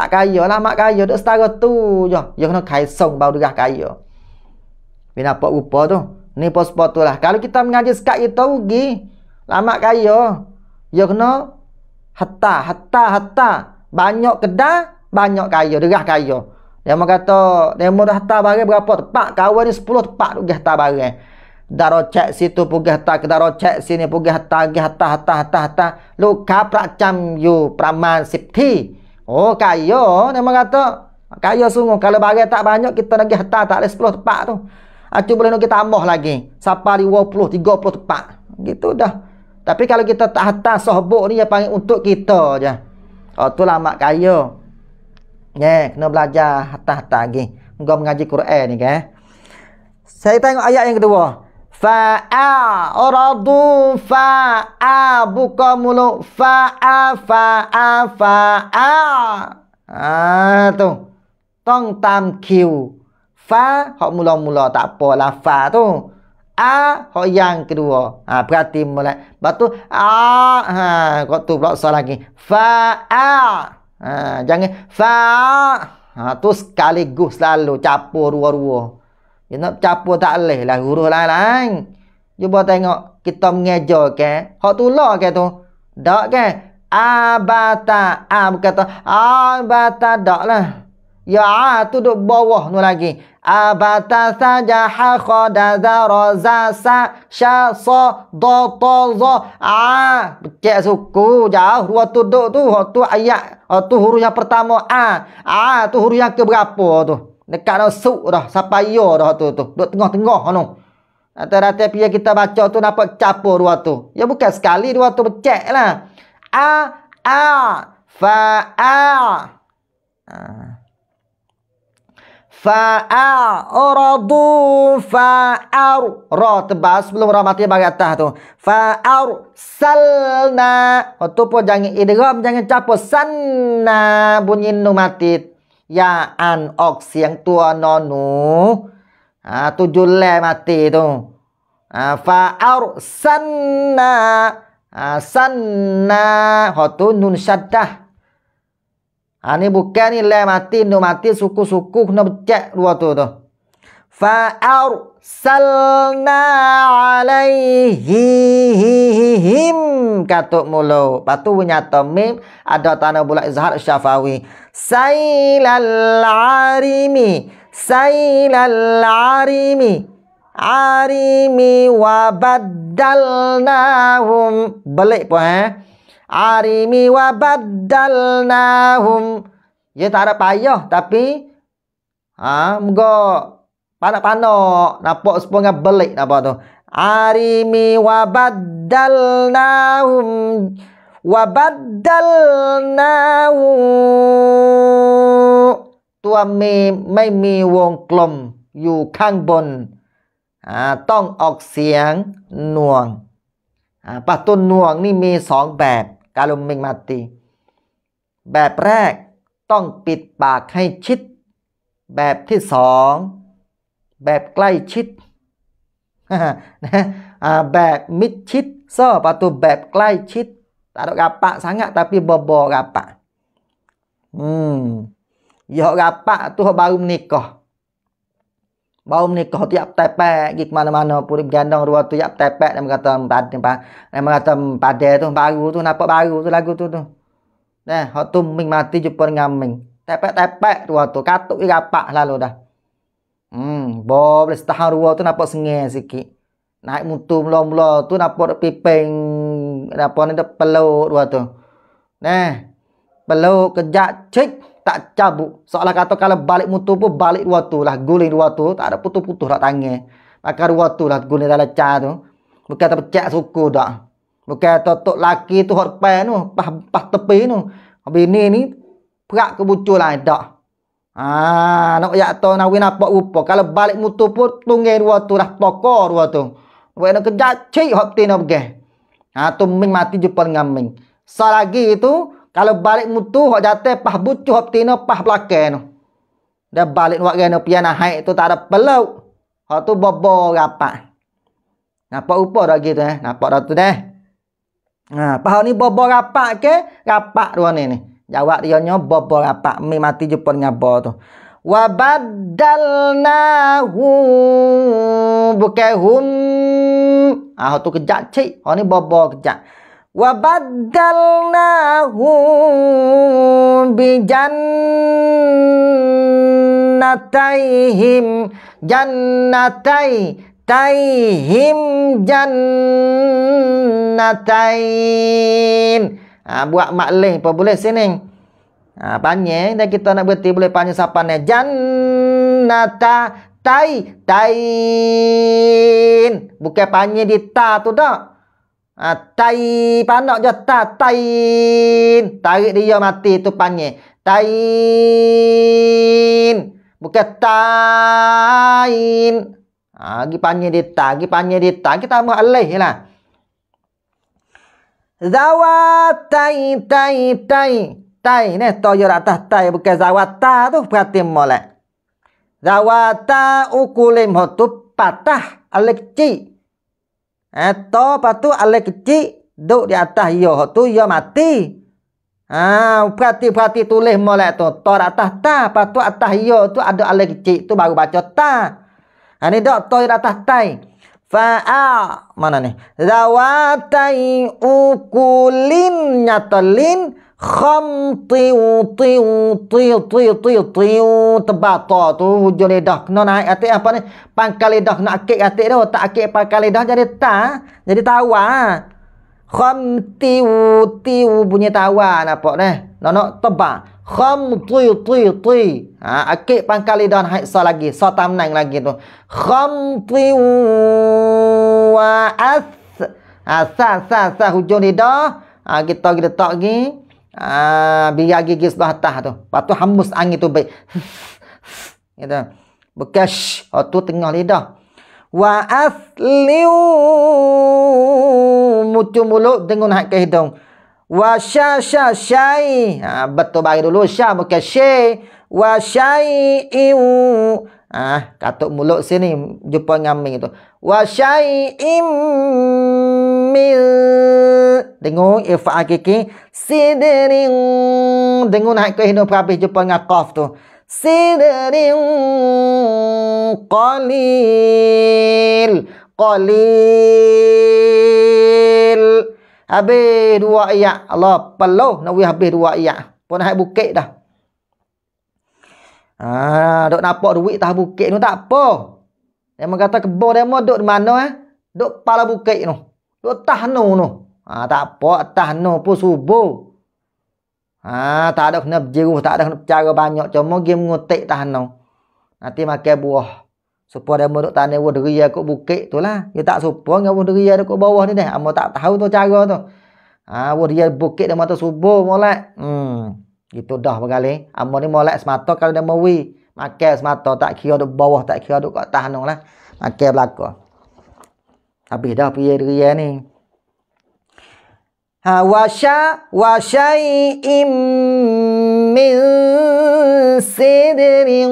tak kaya lah mak kaya duk setara tu je dia kena kai song baru dia kaya bila apa rupa tu ni pospor tu lah kalau kita mengaji sekat kita rugi lah mak kaya dia kena hatta hatta hatta banyak kedah banyak kaya derah kaya dia mau kata dia mau dah hatta barang berapa tepat kawan ni 10 tepat duk hatta barang Daro cek situ pun hatta, ke daro cek sini pun hatta, gehta hatta hatta hatta luka pracam yu praman sipti Oh, kaya. Dia kata, kaya sungguh. Kalau bagai tak banyak, kita lagi hantar tak boleh 10 tepat tu. Aku boleh nak kita tambah lagi. Sampai 50, 30 tepat. Gitu dah. Tapi kalau kita tak hantar sohbuk ni, dia panggil untuk kita je. Oh, tu lah mak kaya. Ya, yeah, kena belajar hantar-hantar lagi. Engkau mengaji Quran ni, kan? Saya tengok ayat yang kedua fa'a uradu fa'a buka mulut fa'a fa'a fa'a ah tu tong tam kiu fa hok mula mula tak apa lah fa tu a hok yang kedua ha berarti mulai batu a ha kok tu pula salah lagi fa'a ha jangan fa ha tu sekaligus lalu capur dua-dua dia nak capur tak boleh lah huruf lain-lain. Cuba tengok kita mengeja ke. Hak tulak ke tu. Tak ke? Abata. A kata abata tak lah. Ya A ah, tu duduk bawah tu lagi. Abata saja ha khoda za ro za sa sha so do to zo. A. Ah, Cek suku jauh. Dua tu duduk tu. Hak tu ayat. Hak tu huruf yang pertama A. Ah. A tu huruf yang keberapa tu dekat dah suk dah siapa dah tu tu duk tengah-tengah anu rata-rata pia kita baca tu nampak capo dua tu ya bukan sekali dua tu becek lah a a fa a ha. fa a uradu fa ar ra tebas belum ra mati bagi atas tu fa ar salna tu pun jangan idgham jangan capo sanna bunyi nu mati ย่าอ่านออกเสียงตัวนอนหนูอ่าตุจุลแลมาตีตรงอ่าฟาอารสันนาอ่าสันนาหอตุนุนชัดดะอันนี้บุกแกนี่แลมาตีนูมาตีสุกุสุกุขนบเจรัวตัวตัวฟาอาร salna alaihim katuk mulu patu nyato mim ada tanda bulat izhar syafawi sailal arimi sailal arimi arimi wa baddalnahum balik pun eh arimi wa baddalnahum ya tak ada payah tapi ha mugo ปานะปาน o น a p a s สปง n เบล e l i k napa tu. Arimi w ั b ดั d a l n a h u m w ัดดัลนาหุตัวมีไม่มีวงกลม อยู่ข้างบน ต้องออกเสียง หน่วงปะตุนหน่วงนี่มีสองแบบ กาลุมมิงมาตีแบบแรก ต้องปิดปากให้ชิด แบบที่สองแบบใกล้ชิดนะแบบมิดชิดโซ่ประตูแบบใกล้ชิดแต่กับปะสังเกตแต่เป็นบ่บ่กับปะอืมยอกับปะตัวบ่าวนิกก็บ่าวนิกก็ตุยับแต่แปะกิกมาเนมาเนาะปุริบแกนดองรัวตุยับแต่แปะในมกตมปัดเนี่ยปะในมกตมปัดเดตุบ่าวตุนับปะบ่าวตุลากุตุตุเนี่ยเขาตุ้มมิงมาตีจุดปนงามมิงแต่แปะแต่แปะตัวตัวกัดตุยกับปะแล้วล่ะ Hmm, boleh setahun dua tu nampak sengih sikit. Naik mutu mula-mula tu nampak pipeng apa ni dah peluk dua tu. Nah. Peluk kejak cik tak cabut. Soalnya kata kalau balik mutu pun balik dua tu lah guling dua tu tak ada putus-putus dah tangan. Maka dua tu lah guling dalam cah tu. Bukan tak pecah suku dak. Bukan totok laki tu hot pan tu pas tepi tu. Bini ni ni perak kebucul lah dak. Ah, nak yak to nak win apa rupa. Kalau balik mutu pun tunggu dua tu dah toko dua tu. Wei nak kejak cei hok tino bege. Ha ah, tu ming mati jepal ngamin. Selagi itu kalau balik mutu hok jate pah bucu hok tino pah belakang Dah balik wak gena pian haik tu tak ada peluk. Hok tu bobo apa. Napa upo dah gitu eh. Napa dah tu deh. Nah, pah ni bobo rapak ke? Rapak dua ni ni. Jawab dia nyo bobo apa mi mati jepun ngabo tu. Wa badalnahu hum. Ah tu kejak cik. Ha ni bobo kejak. Wa badalnahu bijannataihim jannatai taihim jannatain ha, buat makleh apa boleh sini ha, panjang dan kita nak berhenti boleh panjang sapan ni jannata tai tain bukan panjang di ta tu tak ha, tai panak je ta tain tarik dia mati tu panjang tain bukan tain ha, lagi panjang di ta lagi panjang di ta kita mau alih lah Zawatai tai tai tai ne toyor atas tai bukan zawata tu perhati molek. Zawata ukulim hotu patah alekci. Eh to patu alekci duk di atas yo hotu yo mati. Ah ha, perhati perhati tulis molek tu to atas ta patu atas yo tu ada alekci tu baru baca ta. Ani ha, dok toyor atas tai. Fa'a mana nih? Zawatai ukulin nyatelin khamti uti uti uti uti uti tebato tu hujan lidah kena naik hati apa ni pangkal lidah nak akik hati tu tak akik pangkal lidah jadi ta jadi tawa ha Kham tiu tiu bunyi tawa nampak ne. Nono teba. Kham tui tui tui. Ha, akik pangkal lidah haid so lagi. So tamnang lagi tu. Kham tiu wa as. Ha, sa sa sa hujung lidah. Ha, kita kita tak lagi. Ha, biar gigi sebelah atas tu. Lepas tu hamus angin tu baik. gitu. Bekas. Oh, tu tengah lidah wa asliu mucu mulu, tengok hak ke hidung wa sya sya syai ha, betul bagi dulu sya bukan syai wa syai iu ah ha, katuk mulu sini jumpa ngaming itu wa syai imil tengok ifa akiki sidirin tengok hak ke hidung perapis jumpa dengan qaf tu sidrin qalil qalil habis dua ayat Allah peluh nak we habis dua ayat pun hai bukit dah ah ha, dok nampak duit tah bukit tu tak apa dia kata kebo dia mau dok di mana eh dok pala bukit tu duk tah tu tu ha, ah tak apa tah pun subuh Ha tak ada kena berjeru tak ada kena bercara banyak cuma game ngotek tahan nong. Nanti makan buah. Supaya dia duduk tanah buah deri aku bukit tu lah. Dia tak supaya dengan buah deri aku bawah ni deh Amo tak tahu tu cara tu. Ha buah deri bukit dia mata subuh molek. Hmm. Itu dah berkali. Amo ni molek semata kalau dia mau wi Makan semata tak kira duk bawah tak kira duk kat tahan nong lah. Makan belaka. Habis dah pergi deri ni ha, wasya wasyai'im min sidrin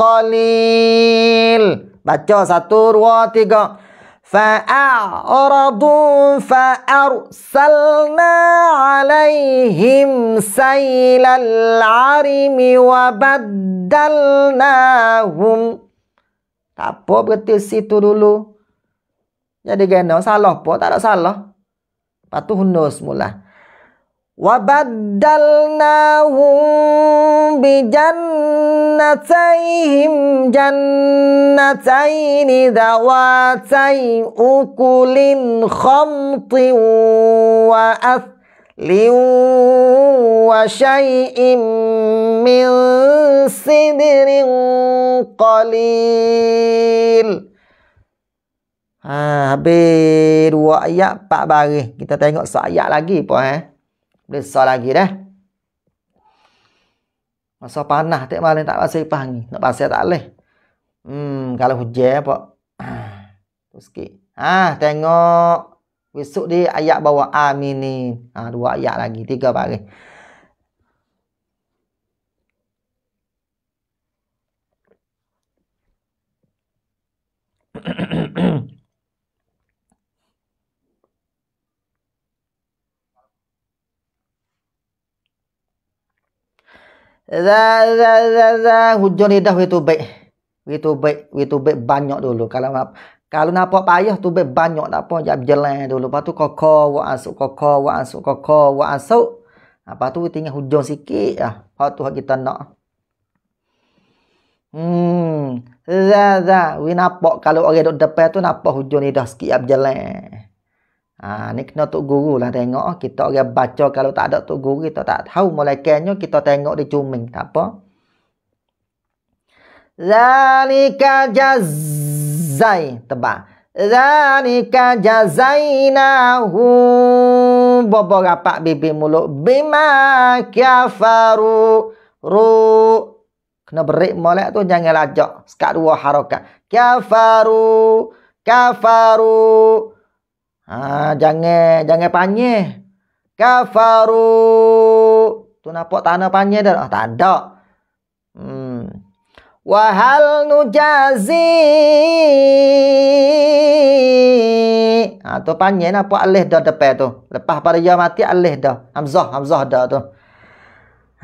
qalil baca satu dua tiga فأعرضوا alaihim عليهم arim, العرم وبدلناهم Tak apa berhenti situ dulu. Jadi gana salah apa? Tak ada salah patuhun daw semula wabaddalnahum bi jannatayhim jannatayni dawatay ukulin khamtin wa athlin wa syai'im min sidirin qalil Ha, habis dua ayat empat baris. Kita tengok satu ayat lagi pun eh. Boleh satu lagi dah. Masa panah tak malam tak pasal lepas ni. Nak pasal tak boleh. Hmm, kalau hujan eh, apa? Tu sikit. Ha, tengok besok dia ayat bawa amin ni. Ha, dua ayat lagi, tiga baris. Ahem. za za za za hujung lidah we tubik we tubik we tubik banyak dulu kalau nak kalau nak nampak payah tu tubik banyak nak apa jap jalan dulu patu koko wa asuk koko wa asuk koko wa asuk apa ah, tu tinggal hujung sikit ah patu kita nak Hmm, za za, we nampak kalau orang duduk depan tu nak nampak hujung dah sikit jap jelan. Ha, ni kena tok guru lah tengok. Kita orang baca kalau tak ada tok guru kita tak tahu malaikatnya kita tengok di cuming. Tak apa. Zalika jazai. Tebak. Zalika hu Bobo rapat bibi mulut. Bima kafaru. Ru. Kena beri malak tu jangan lajak. sekarang dua harokat. Kafaru. Kafaru. Kafaru. Ha, jangan jangan panggil. Kafaru. Tu nampak tak ada panggil dah. Oh, tak ada. Hmm. Wahal nujazi. Ha, tu panggil nampak alih dah depan tu. Lepas pada dia mati alih dah. Hamzah. Hamzah dah tu.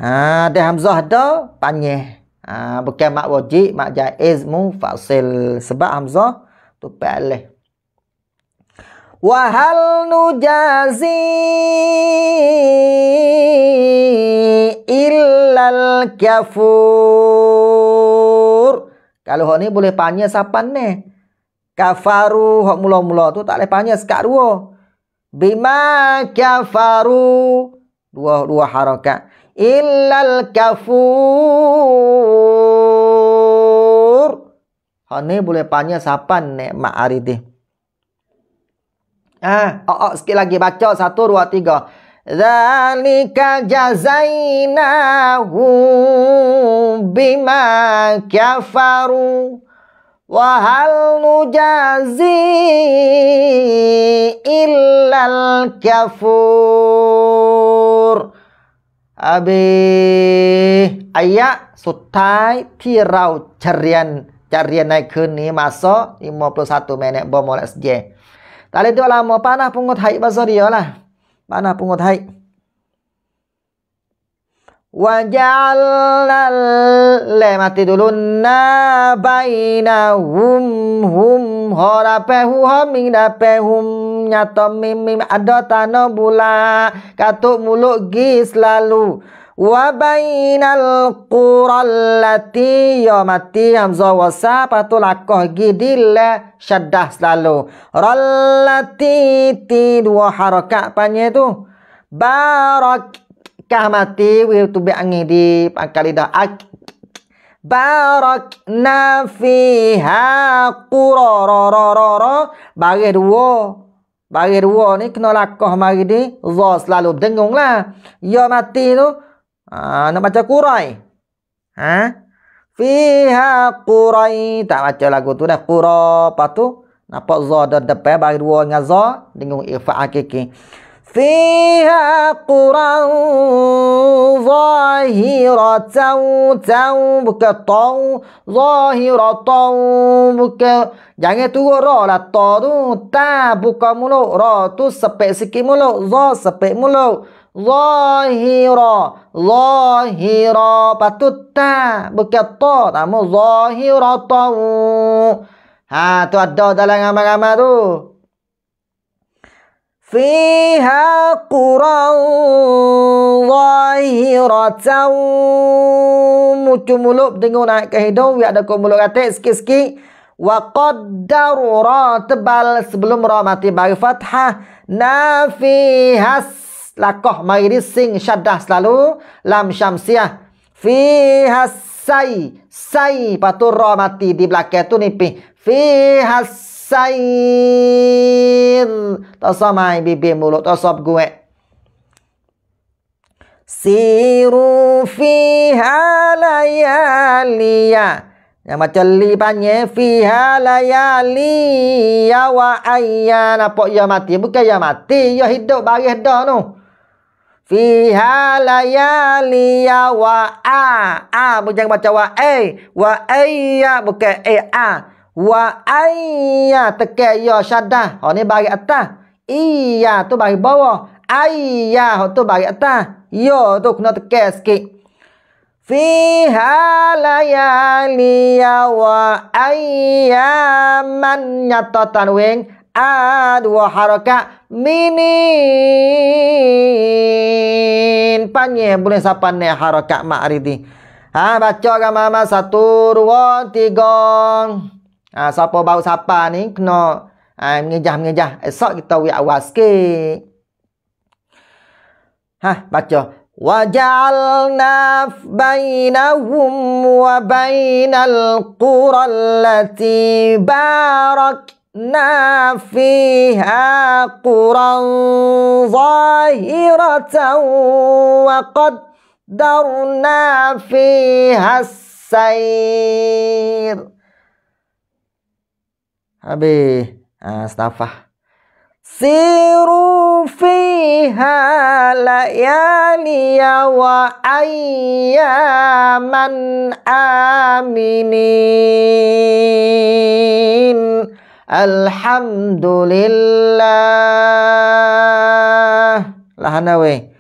Ha, dia Hamzah dah panggil. Ha, bukan mak wajib. Mak jaiz mufasil Sebab Hamzah tu panggil wa hal nujazi illal kafur kalau hok ni boleh panya sapan ne kafaru hok mula-mula tu tak leh panya sekak dua bima kafaru dua dua harakat illal kafur hok ni boleh panya sapan ne ma'aridih Ha, oh, oh, sikit lagi baca satu dua tiga. Zalika jazainahu bima kafaru wa hal nujazi illal kafur. Abi ayat sutai ti rau carian carian naik ke ni masa 51 minit bomol sj. Tadi tu lah mau panah pungut hai basori lah panah pungut hai Wajal le mati dulu na baina hum hum hora pehu homing da pehum nyato mim ada tanobula katuk muluk gis lalu wa bainal qura allati yamati hamzah wa sapatul akoh gidilla syaddah selalu rallati ti dua harakat panye tu barak mati wi tu be angi di pangkalida ak barakna fiha qura ra ra bagi dua bagi dua ni kena lakah mari di za selalu dengunglah ya mati tu no? Ah, nak baca kurai. Ha? Fiha kurai. Tak baca lagu tu dah. Kura. Lepas tu. Nampak za dah depan. Bagi dua dengan za. Dengung ifa akiki. Ah, Fiha kurau zahiratau tau buka tau zahiratau buka jangan tunggu ra lah ta tu ta buka mulu ra tu sepek sikit mulu za sepek mulu zahira zahira patut ta bukan ta tamu zahiratu ha tu ada dalam agama-agama tu fiha quran zahiratu mutumulup dengan naik ke hidung ya ada kumulup katik sikit-sikit wa qaddaru tebal sebelum ra mati bagi fathah nafihas lakoh mari sing syaddah selalu lam syamsiah fi hasai sai patut ra mati di belakang tu nipi fi hasai tasamai bibi mulut tasab gue siru fi halayalia yang macam li panye fi halayali ya wa ayya napok ya mati bukan ya mati ya hidup bagi dah noh fiha layali ya wa a a bukan baca wa a wa ya bukan a a wa ayya teke ya syadah ha ni bagi atas iya tu bagi bawah aya ha tu bagi atas Yo tu kena teke sikit fiha layali ya wa ayya man nyata tanwin ad ah, wa haraka minin panye boleh siapa ne haraka ma'ridi ha baca ke mama satu dua tiga ha siapa bau siapa ni kena ha mengejah mengejah esok kita wi awal sikit ha baca وجعلنا بينهم وبين القرى التي باركت وباركنا فيها قرى ظاهرة وقدرنا فيها السير أبي أستغفر سيروا فيها ليالي وأياما آمنين Alhamdulillah. Lah ana we.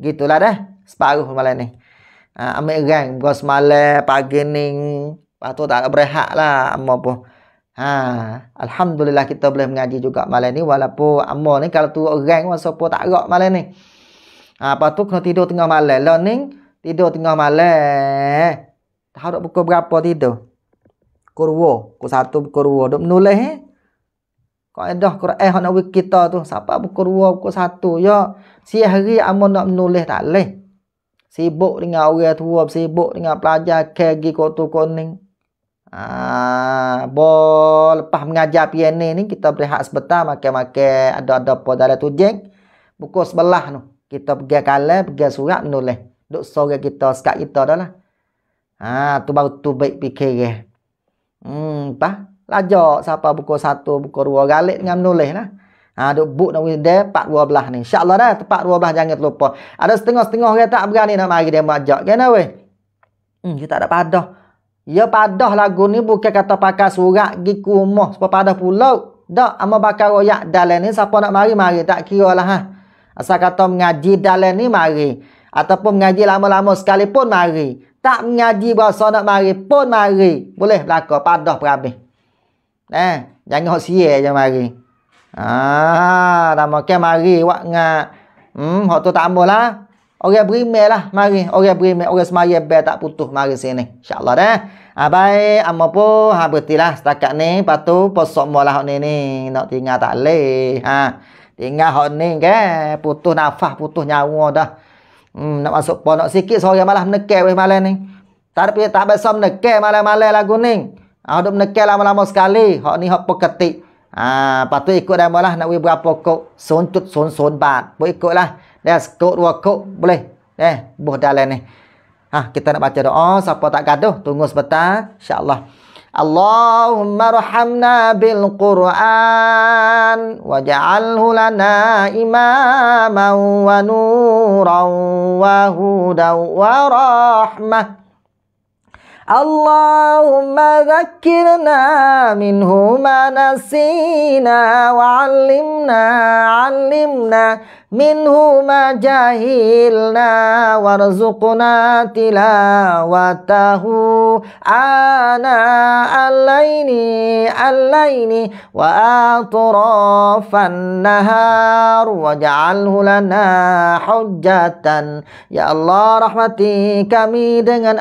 Gitulah dah. Separuh malam ni. Ha, ambil gang buka semalam pagi ni. Patu tak berehat lah amma pun. Ha, alhamdulillah kita boleh mengaji juga malam ni walaupun amma ni kalau tu orang masa pun tak gerak malam ni. Ha, apa tu kena tidur tengah malam. learning, tidur tengah malam. Tahu tak pukul berapa tidur? Kurwo, pukul 1 pukul 2 dok eh kaedah Quran hak nak wik kita tu siapa buku 2 buku satu ya si hari amun nak menulis tak leh sibuk dengan orang tua sibuk dengan pelajar kegi kok tu koning ah ha, bo lepas mengajar PN ni kita berehat sebentar makan-makan ada-ada apa dalam tu jeng buku sebelah tu kita pergi kala pergi surat menulis duk sore kita sekat kita dah lah ah tu baru tu baik fikir eh hmm pa Lajak siapa buku satu, buku dua. Galik dengan menulis lah. Ha, duk buk nak wujud dia, part dua belah ni. InsyaAllah dah, part dua belah jangan terlupa. Ada setengah-setengah orang tak berani nak mari dia mengajak. Kenapa weh? Hmm, dia tak ada padah. Ya padah lagu ni bukan kata pakai surat, giku ke rumah. Sebab padah pulau. Tak, sama bakar royak dalam ni, siapa nak mari, mari. Tak kira lah ha. Asal kata mengaji dalam ni, mari. Ataupun mengaji lama-lama pun mari. Tak mengaji berasa nak mari pun, mari. Boleh berlaku, padah berhabis nè dạng như họ xí về cho mà gì à là mà cái mà gì quá nga ừ, họ tôi tạm bùa lá ok bùi mari lá mà gì ok bùi mẹ ok mà gì bè tạm bùtu mà gì xí này inshallah đấy à bay à mà po hà bự tí lá tất cả này bắt tu po sọ mồ lá họ ha thì nga họ này cái bùtu nào phá bùtu Hmm, nak masuk pon sikit sore malah nekek weh malam ni. Tak ada tak besom nekek malam-malam lagu ni. Ah duk menekel lama-lama sekali. Hak ni hak pekati. Ah patut ikut dah malah nak wei berapa kok? 0.00 bat. Boleh ikutlah. Dah sekok dua kok boleh. Eh, boh dalam ni. Ah kita nak baca doa siapa tak gaduh tunggu sebentar insyaallah. Allahumma rahamna bil Qur'an waj'alhu lana imaman wa nuran wa hudaw wa rahmah. اللهم ذكرنا منه ما نسينا وعلمنا علمنا منه ما جهلنا وارزقنا تلاوته آناء الليل الليل وأطراف النهار واجعله لنا حجة يا الله rahmati kami dengan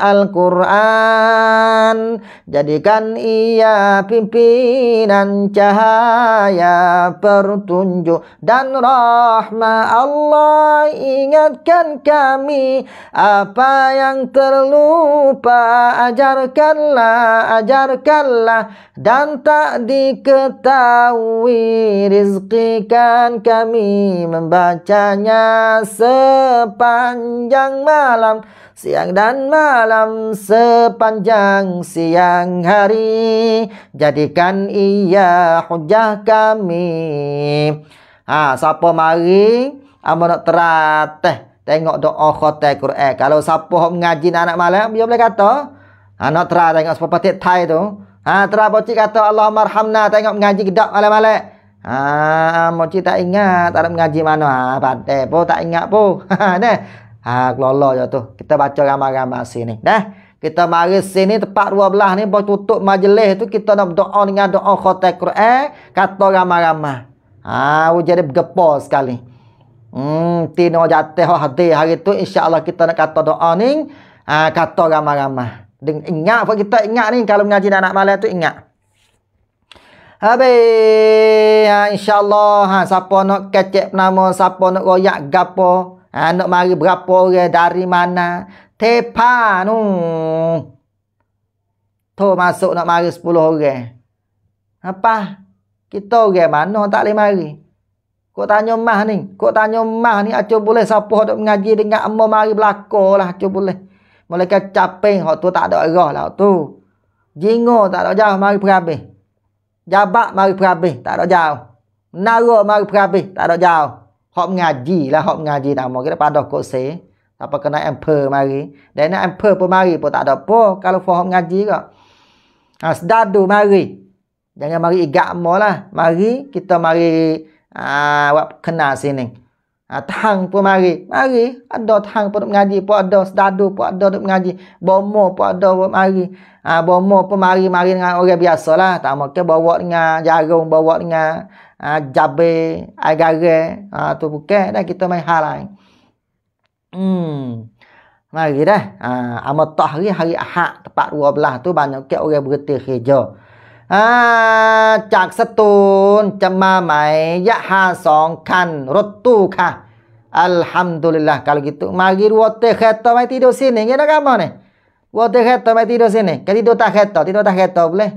Tuhan jadikan ia pimpinan cahaya pertunjuk dan rahma Allah ingatkan kami apa yang terlupa ajarkanlah ajarkanlah dan tak diketahui rizqikan kami membacanya sepanjang malam siang dan malam sepanjang panjang siang hari jadikan ia hujah kami ha siapa mari amo nak teratah eh, tengok doa khotai Quran kalau siapa hok mengaji anak malam dia boleh kata ha nak terah tengok siapa petik tai tu ha terah bocik kata Allahummarhamna tengok mengaji gedak malam-malam Ah, ha, mochi tak ingat, tak ada mengaji mana. Ha, pandai pun tak ingat pun. ha, ne. Ha, kelola je tu. Kita baca ramai-ramai sini. Dah. Kita mari sini tempat 12 ni bau tutup majlis tu kita nak doa dengan doa khatam Quran kata ramah-ramah. Ha jadi bergepo sekali. Hmm tino jatuh hati hari tu insyaallah kita nak kata doa ni ha, kata ramah-ramah. ingat apa kita ingat ni kalau mengaji anak malam tu ingat. Habis ha, insyaallah ha, siapa nak kecek nama siapa nak royak gapo Ha, nak mari berapa orang dari mana Tepanu. Tu masuk nak mari 10 orang. Apa? Kita orang mana tak boleh mari? Kau tanya mah ni. Kau tanya mah ni. Acu boleh siapa nak mengaji dengan emma mari belakang lah. Acu boleh. Mereka caping, Hak tu tak ada arah lah. Tu. Jingo tak ada jauh mari perhabis. Jabak mari perhabis. Tak ada jauh. Naro mari perhabis. Tak ada jauh. Hak mengaji lah. Hak mengaji nama. Kita pada kursi. Kursi apa kena emper mari dan nak emper pun mari pun tak ada apa kalau faham ngaji ke ha, sedadu mari jangan mari igak lah mari kita mari ha, kena sini ha, tang pun mari mari ada tang pun mengaji pun ada sedadu pun ada duk mengaji bomo pun ada pun mari ha, bomo pun mari mari dengan orang biasa lah tak mungkin bawa dengan jarum bawa dengan ha, jabe agar ha, tu bukan Dan kita main hal lain ha. Hmm. Mari dah. Ha, amatah hari hari Ahad tempat 12 tu banyak ke orang berhenti kerja. Ha, cak setun cema mai ya ha song kan rotu ka. Alhamdulillah kalau gitu mari rote kereta mai tidur sini ngena kamu ni. Rote kereta mai tidur sini. Kali tidur tak kereta, tidur tak kereta boleh.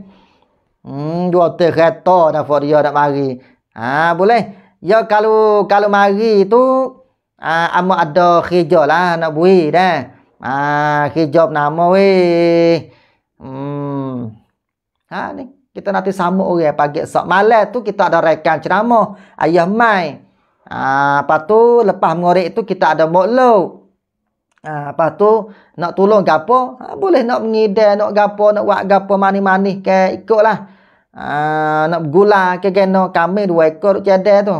Hmm, rote kereta dah for dia nak mari. Ha, boleh. Ya kalau kalau mari tu Ah ama ada kerja lah nak bui dah. Ah kerja nama we. Hmm. Ha ni kita nanti sama orang pagi sok malam tu kita ada rekan ceramah ayah mai. Ah apa tu lepas mengorek tu kita ada moklo. Ah apa tu nak tolong gapo? Ha, boleh nak mengidai, nak gapo, nak buat gapo manis-manis ke ikutlah. Ah nak gula ke kena kami dua ekor cedek tu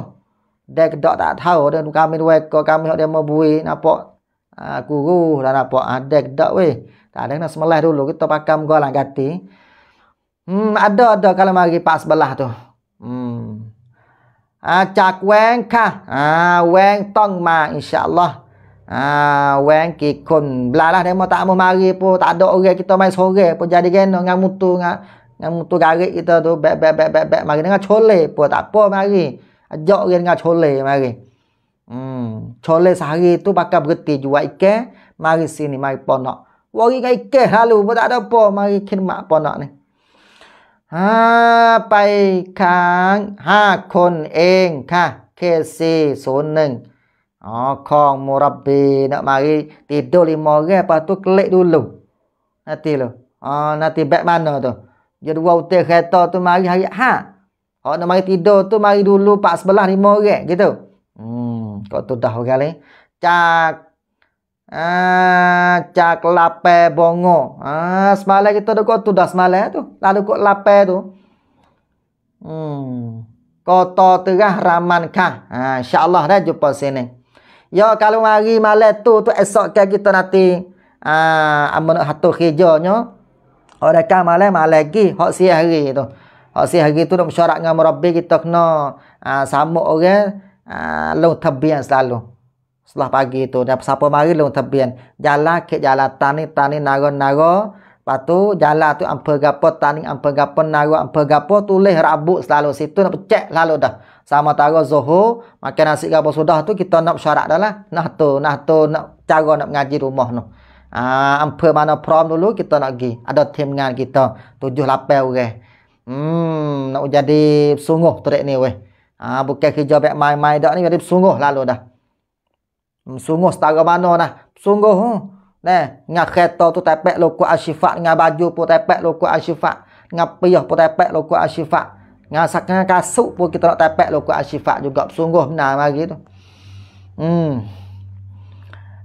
dek dok tak tahu dan kami dua ekor kami dia mau bui napa ah, guru dan napa ah, dek dok weh tak ada nak semelah dulu kita pakam gua lah ganti hmm ada ada kalau mari pas belah tu hmm acak ah, weng ka ah weng tong ma insyaallah ah weng ki kun belalah demo tak mau mari pun tak ada orang kita mai sore pun jadi geno ngam mutu ngam ngam mutu garik kita tu bek bek bek bek mari dengan chole pun tak apa mari ยอกันกชลเลยมาเกอชลเลสากีตุบักกับกติจุไวแกมาเกสินี่มาปอนะวกีไงแกฮัลโหลบ่ไดาปอมาเกขึ้นมาปอนะนี่ฮไปค้างห้าคนเองค่ะเคซีศูนย์หนึ่งอ๋อ ของมูรับบีนะมากติดดูลิมอแกปะตุกเลดูลุนาทีลุอ๋อนาทีแบบมันเนอะตัวยดวาเตะแค่ต่อตัวมากหาห้า Awak nak mari tidur tu mari dulu pak sebelah lima orang gitu. Hmm, kau tu dah orang ni. Cak Ah, cak lape bongo. Ah, semalam kita dah kau tu dah semalam tu. Lalu kau lape tu. Hmm. Kota terah Rahman kah. Ha, ah, Insya Allah dah jumpa sini. Ya kalau hari malam tu tu esok ke kita nanti ah amun hatu kerjanya. Orang kan malam malam lagi hok si hari tu. Hak si hari tu nak bersyarat dengan merabbi kita kena ha, ah, sama orang ha, ah, long tabian selalu. Setelah pagi tu dan siapa mari long tabian. Jalan ke jalan tani tani naga naga. patu jalan tu ampe gapo tani ampe gapo naga ampe gapo tulis Rabu selalu situ nak pecek lalu dah. Sama tara zuhur makan nasi gapo sudah tu kita nak bersyarat dah lah. Nah tu nah tu nak cara nak mengaji rumah tu. Ah, ha, mana prom dulu kita nak gi. Ada tim dengan kita. 7-8 orang. Okay. Hmm, nak jadi sungguh trek ni weh. Ha, bukan kerja baik main-main dak ni jadi sungguh lalu dah. Hmm, sungguh setara mana dah. Sungguh hmm. Nah, ngah kereta tu tepek loko asyifat, ngah baju pun tepek loko asyifat, ngah piah pun tepek loko asyifat, ngah sakang kasut pun kita nak tepek loko asyifat juga sungguh benar mari tu. Hmm.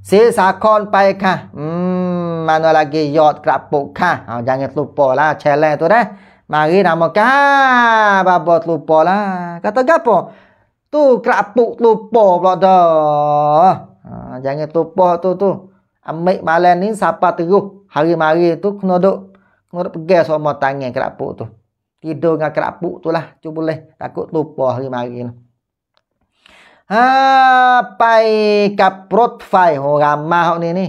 Si sakon pai kah? Hmm, mana lagi yot kerapuk kah? Ha, jangan lupa lah challenge tu dah. Mari nama ka babo lupa lah. Kata gapo? Tu kerapuk lupa pula dah. Ha, jangan lupa tu tu. Ambil malam ni siapa teruh hari-hari tu kena duk kena duk pegang sama tangan kerapuk tu. Tidur dengan kerapuk tu lah. Cuba boleh takut lupa hari-hari ni. Ha, pai kaprot fai orang mah ni ni.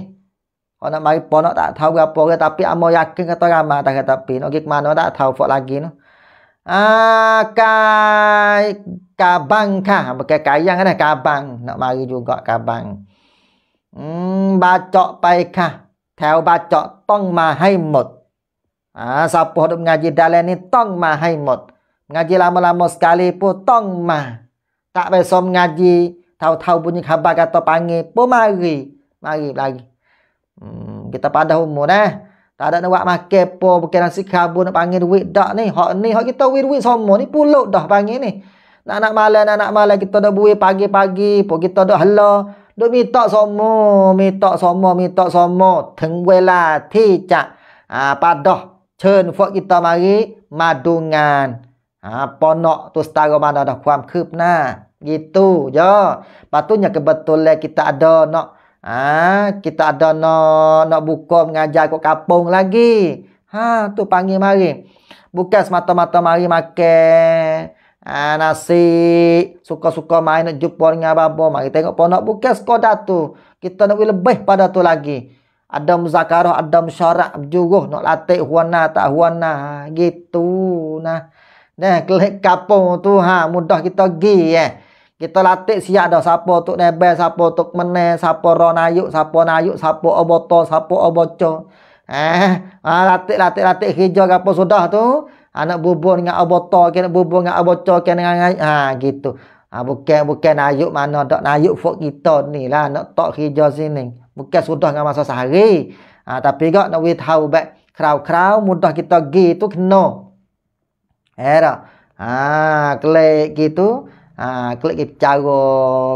Oh nak mari pon nak tak tahu berapa ke tapi amo yakin kata ramah tak kata pi. Nak gig mana tak tahu fok lagi no. Akai ah, kabang ka bukan kayang kan kabang nak mari juga kabang. Hmm bacok pai ka. Tau bacok tong ma hai mot. Ah siapa hidup ngaji dalam ni tong ma hai mot. Ngaji lama-lama sekali pun tong ma. Tak besom ngaji tahu-tahu bunyi khabar kata panggil pun mari. Mari lagi. Hmm, kita pada umur dah. Eh. Tak ada nak buat makan apa, bukan nasi kabur nak panggil duit dak ni. Hak ni hak kita wit-wit semua ni puluk dah panggil ni. Nak nak malam nak nak malam kita dah buih pagi-pagi, pun kita dah hela. Dok minta semua, minta semua, minta semua. Teng wela lah, ti ja. Ha, ah padah cen fuk kita mari madungan. Ah ponok tu setara mana dah kuam kep nah. Gitu je. Patutnya kebetulan kita ada nak no. Ha, kita ada nak nak buka mengajar kat kampung lagi. Ha tu panggil mari. Bukan semata-mata mari makan. Ha, nasi suka-suka main nak jumpa dengan babo mari tengok ponok bukan sekoda tu kita nak lebih pada tu lagi ada muzakarah ada musyarak juruh nak latih huana tak huana ha, gitu nah nah kelik kapung tu ha mudah kita gi eh ya. Kita latih siap dah siapa tu Nebel, siapa tu Menel, siapa Ronayuk, siapa Nayuk, siapa Oboto, siapa Oboco. Eh, ah, latih latih latih kerja apa sudah tu. Anak bubur dengan Oboto, kena bubur dengan Oboco, kena dengan Nayuk. Ha, gitu. Ha, bukan bukan Nayuk mana dok Nayuk fok kita ni lah nak tok hijau sini. Bukan sudah dengan masa sehari. Ha, tapi kak nak with how back kerau-kerau mudah kita pergi tu kena. Eh, dah. ah klik gitu. Ha, ha, klik ke cara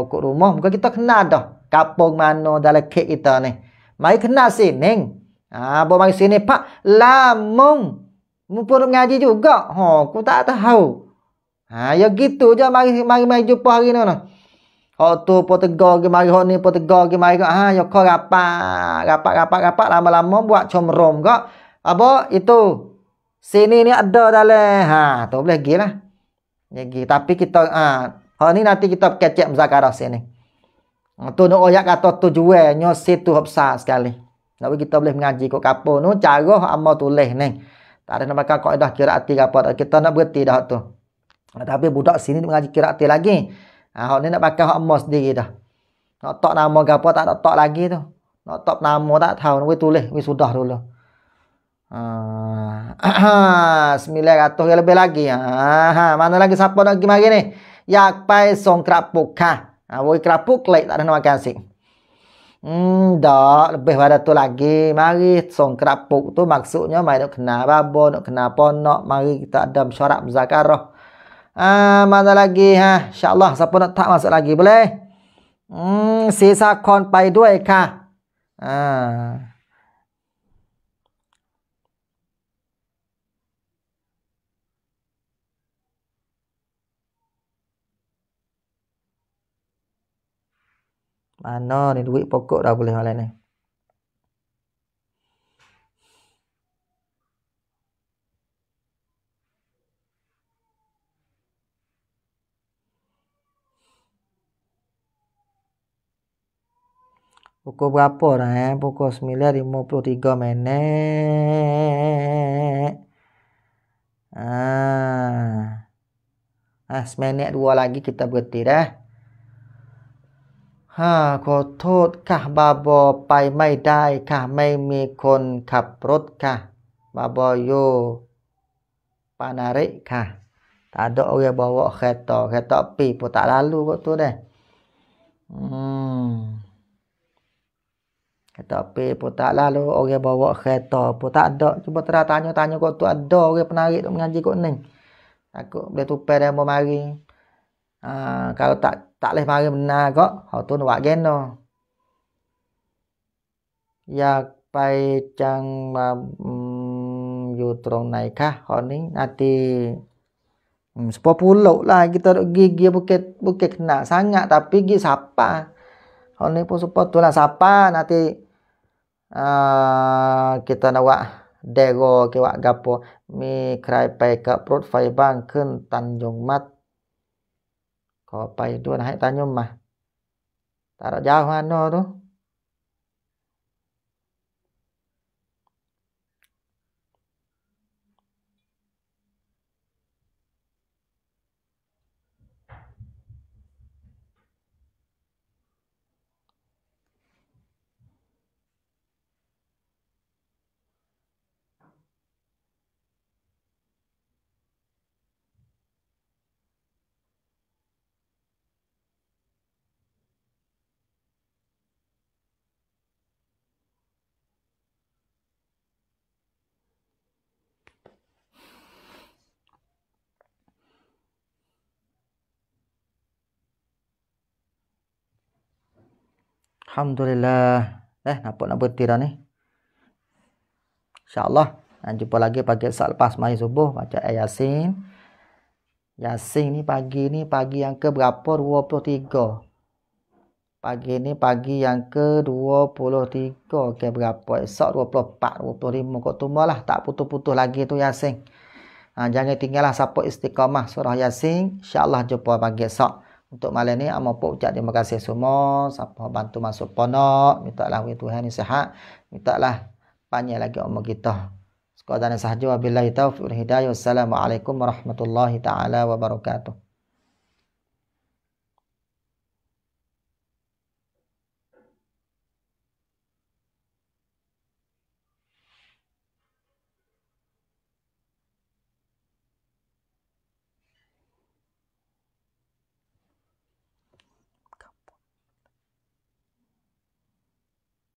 ke rumah muka kita kenal dah Kapung mana, dalam kek kita ni mai kenal sini ha bo mai sini pak lamung mumpun ngaji juga ha ku tak tahu ha ya gitu je mari mari mai jumpa hari ni nah tu potego ke mari ni potego ke mari ha ya ko rapat rapat rapat rapat lama-lama buat comrom kok apa itu sini ni ada dalam ha tu boleh gilah lagi. Tapi kita ah, ha, ini nanti kita kecek muzakarah sini. Ha, tu nak ayat kata tujuannya situ besar sekali. Tapi kita boleh mengaji kok kapo nu cara amal tulis ni. Tak ada nama kau dah kira hati apa kita nak berhenti dah tu. Ha, tapi budak sini mengaji kira hati lagi. Ah, ha, ni nak pakai hak amal sendiri dah. Nak tak nama gapo tak nak tak lagi tu. Nak tak nama tak tahu nak tulis, we sudah dulu. Ha, ha, 900 ke lebih lagi. Ha, mana lagi siapa nak pergi mari ni? Yak pai song kerapuk ha. Ha, woi kerapuk lek tak ada nak makan sik. Hmm, dak lebih pada tu lagi. Mari song kerapuk tu maksudnya mai nak kena babo, nak kena ponok, mari kita ada syarat zakarah. Ha, ah, mana lagi ha? Insyaallah siapa nak tak masuk lagi boleh. Hmm, sisa kon pai dua ka. Ha. Ah. Mana ni duit pokok dah boleh malam ni. Pukul berapa dah eh? Pukul 9.53 minit. Ah. Ah, 9 dua lagi kita berhenti dah. ฮ่าขอโทษค่ะบาบอไปไม่ได้ค่ะไม่มีคนขับรถค่ะบาบอโยปานาริค่ะตาดอกเอาบาบอเขตต่อเขตต่อปีปุตตะลาลูก็ตัวได้อืมเขตต่อปีปุตตะลาลูเอาบาบอเขตต่อปุตตะดอกจุบตระตานยตานยก็ตัวดอกเอาปานาริต้องงานจีก็หนึ่งอากูเบตุเปเรโมมาริ Ah, kalau tak tak leh mari benar kok, hau tu nak gen doh. Ya pai cang ma mm, yu trong nai ka hau ni nanti um, mm, sepuluh lah kita dok gigi bukit bukit kena sangat tapi gi siapa hau ni pun sepuluh tu lah siapa nanti ah, kita nak wak dego kita wak gapo mi krai pai ke prot fai bang ken tanjung mat kau pai tu nak tanya mah tak ada jauh mana tu Alhamdulillah. Eh, nampak nak berhenti dah ni. InsyaAllah. Dan jumpa lagi pagi selepas mai subuh. Baca ayat Yasin. Yasin ni pagi ni pagi yang ke berapa? 23. Pagi ni pagi yang ke 23. ke berapa? Esok 24, 25. Kau tumbuh lah. Tak putus-putus lagi tu Yasin. Ha, jangan tinggal lah support istiqamah surah Yasin. InsyaAllah jumpa pagi esok. So untuk malam ini, amo pun ucap terima kasih semua siapa bantu masuk ponok minta lah we Tuhan ni sihat minta lah panjang lagi umur kita sekadar sahaja wabillahi taufiq wal hidayah wassalamualaikum warahmatullahi taala wabarakatuh